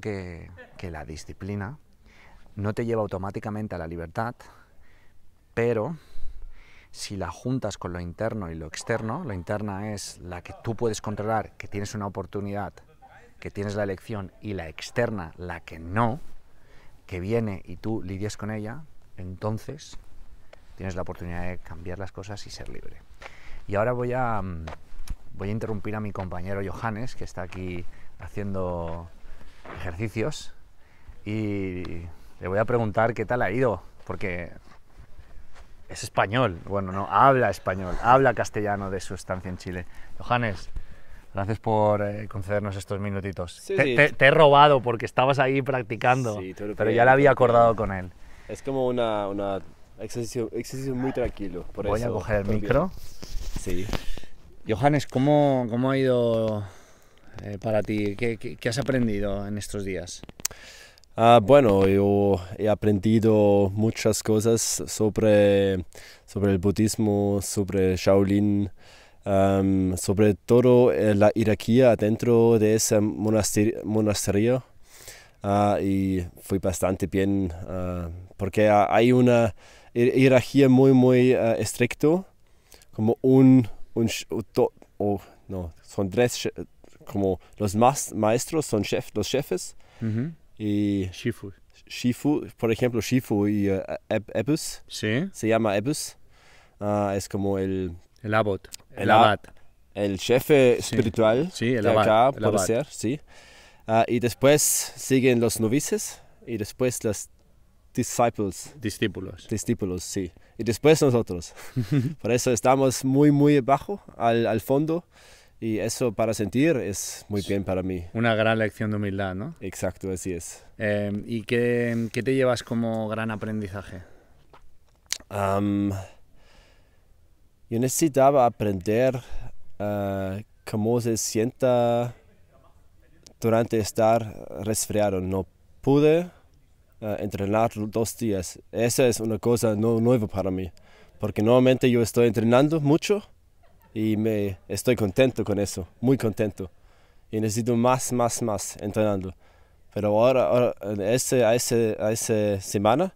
que, que la disciplina no te lleva automáticamente a la libertad, pero si la juntas con lo interno y lo externo, la interna es la que tú puedes controlar, que tienes una oportunidad, que tienes la elección, y la externa, la que no, que viene y tú lidias con ella, entonces tienes la oportunidad de cambiar las cosas y ser libre. Y ahora voy a, mm, voy a interrumpir a mi compañero Johannes, que está aquí haciendo ejercicios, y le voy a preguntar qué tal ha ido, porque es español, bueno, no, habla español, habla castellano de su estancia en Chile. Johannes, gracias por eh, concedernos estos minutitos. te, he robado porque estabas ahí practicando, pero ya lo había acordado con él. Es como un una ejercicio, ejercicio muy tranquilo. Voy a coger el micro. Sí. Johannes, ¿cómo, ha ido eh, para ti? ¿Qué, has aprendido en estos días? Ah, bueno, yo he aprendido muchas cosas sobre, sobre el budismo, sobre Shaolin, sobre todo eh, la jerarquía dentro de ese monasterio. Ah, y fui bastante bien ah, porque hay una hierarquía muy muy estricto. estricta como un, un o no, son tres, como los más maestros son chef, los chefes. Y Shifu. Shifu, por ejemplo, Shifu y Ebus. Eh, sí. Se llama Ebus. Ah, es como el... El abot. El, abad. El jefe espiritual sí, el de abad, acá, el puede ser, sí. Ah, y después siguen los novices y después las disciples. Discípulos. Discípulos, sí. Y después nosotros. Por eso estamos muy, muy abajo, al, al fondo. Y eso para sentir es muy bien para mí. Una gran lección de humildad, ¿no? Exacto, así es. Em, ¿Y qué, qué, te llevas como gran aprendizaje? yo necesitaba aprender ah, cómo se sienta durante estar resfriado. No pude eh, entrenar dos días. Esa es una cosa no, nueva para mí, porque nuevamente yo estoy entrenando mucho y me estoy contento con eso, muy contento. Y necesito más, más, más entrenando. Pero ahora, ahora ese, a, ese, esa semana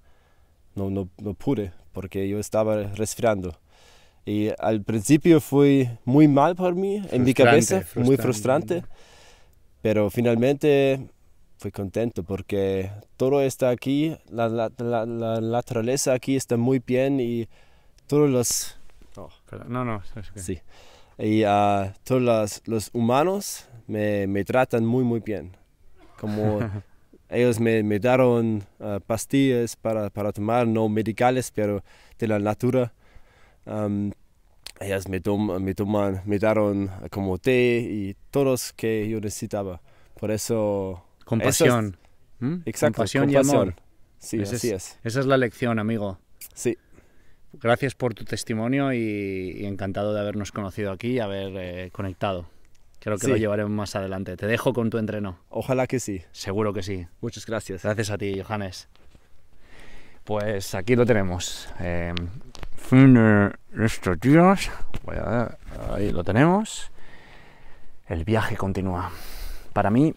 no, no, pude porque yo estaba resfriando. Y al principio fue muy mal para mí, en mi cabeza, muy frustrante. Pero finalmente contento porque todo está aquí, la, la, la, la naturaleza aquí está muy bien y todos los... Oh, no, no, Sí. Y a ah, todos los, los humanos me, me, tratan muy, muy bien. Como ellos me, me dieron ah, pastillas para, para, tomar, no medicales, pero de la natura. Um, ellas me, tom me, toman, me dieron como té y todos que yo necesitaba. Por eso Compasión. ¿Mm? Exacto. Compasión, y amor. Sí, es, Esa es la lección, amigo. Sí. Gracias por tu testimonio y, encantado de habernos conocido aquí y haber eh, conectado. Creo que lo llevaremos más adelante. Te dejo con tu entreno. Ojalá que sí. Seguro que sí. Muchas gracias. Gracias a ti, Johannes. Pues aquí lo tenemos. Eh, em, fin Ahí lo tenemos. El viaje continúa. Para mí,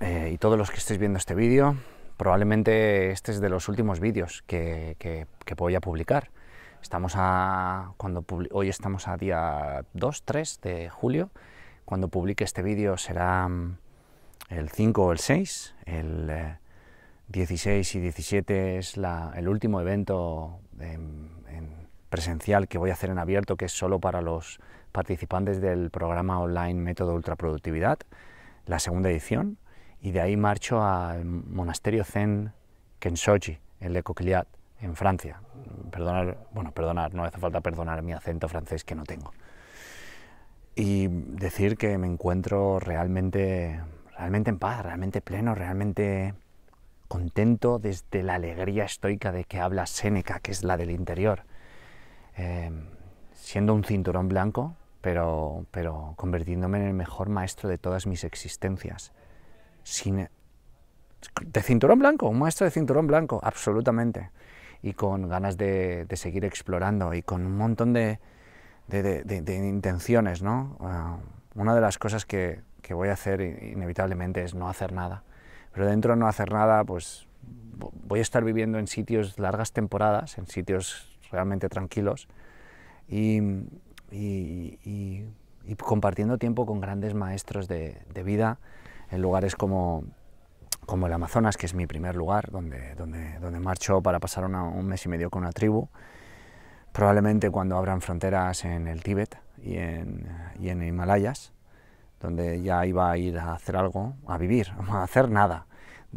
eh, y todos los que estéis viendo este vídeo, probablemente este es de los últimos vídeos que, voy a publicar. Estamos a, cuando hoy estamos a día 2, 3 de julio. Cuando publique este vídeo será mm, el 5 o el 6. El 16 eh, y 17 es el último evento em, presencial que voy a hacer en abierto, que es solo para los participantes del programa online Método Ultraproductividad, la segunda edición y de ahí marcho al monasterio zen Kensoji, en Le Coquillat, en Francia. Perdonar, bueno, perdonar, no hace falta perdonar mi acento francés que no tengo. Y decir que me encuentro realmente, realmente en paz, realmente pleno, realmente contento desde la alegría estoica de que habla Séneca, que es la del interior. Em, siendo un cinturón blanco, pero, pero convirtiéndome en el mejor maestro de todas mis existencias de cinturón blanco, un maestro de cinturón blanco, absolutamente. Y con ganas de, seguir explorando y con un montón de, de, intenciones, ¿no? Ah, una de las cosas que, que voy a hacer inevitablemente es no hacer nada. Pero dentro de no hacer nada, pues voy a estar viviendo en sitios largas temporadas, en sitios realmente tranquilos y, compartiendo tiempo con grandes maestros de vida en lugares como, como el Amazonas, que es mi primer lugar, donde, donde, donde marcho para pasar un mes y medio con una tribu, probablemente cuando abran fronteras en el Tíbet y en, y en Himalayas, donde ya iba a ir a hacer algo, a vivir, a hacer nada.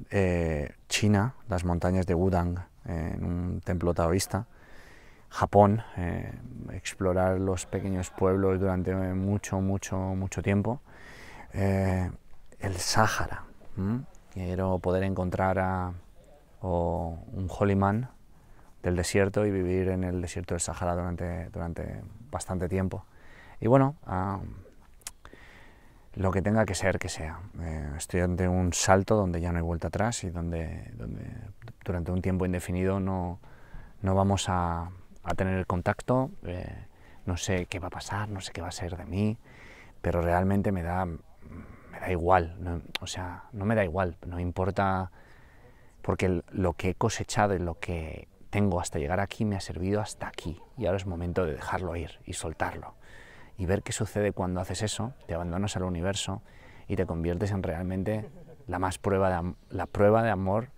Eh, China, las montañas de Wudang, en un templo taoísta. Japón, eh, explorar los pequeños pueblos durante mucho, mucho, mucho tiempo. Eh, el Sáhara. Quiero poder encontrar a o un man del desierto y vivir en el desierto del Sahara durante, durante bastante tiempo. Y bueno, lo que tenga que ser, que sea. Eh, estoy ante un salto donde ya no hay vuelta atrás y donde, durante un tiempo indefinido no, vamos a, tener el contacto. Eh, no sé qué va a pasar, no sé qué va a ser de mí, pero realmente me da da igual, o sea, no me da igual, no importa, porque lo que he cosechado y lo que tengo hasta llegar aquí me ha servido hasta aquí y ahora es momento de dejarlo ir y soltarlo y ver qué sucede cuando haces eso, te abandonas al universo y te conviertes en realmente la más prueba de, la prueba de amor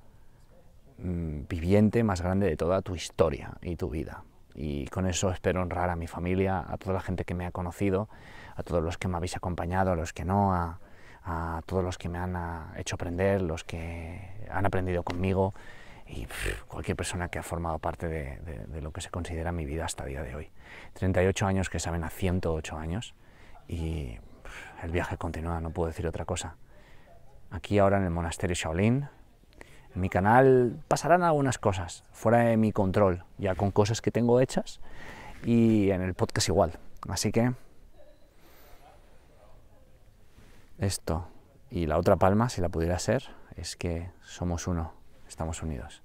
mm, viviente más grande de toda tu historia y tu vida. Y con eso espero honrar a mi familia, a toda la gente que me ha conocido, a todos los que me habéis acompañado, a los que no, a, a todos los que me han ah, hecho aprender, los que han aprendido conmigo y cualquier persona que ha formado parte de, lo que se considera mi vida hasta el día de hoy. 38 años que saben a 108 años y el viaje continúa, no puedo decir otra cosa. Aquí ahora en el monasterio Shaolin, en mi canal pasarán algunas cosas fuera de mi control, ya con cosas que tengo hechas y en el podcast igual. Así que esto y la otra palma, si la pudiera ser, es que somos uno, estamos unidos.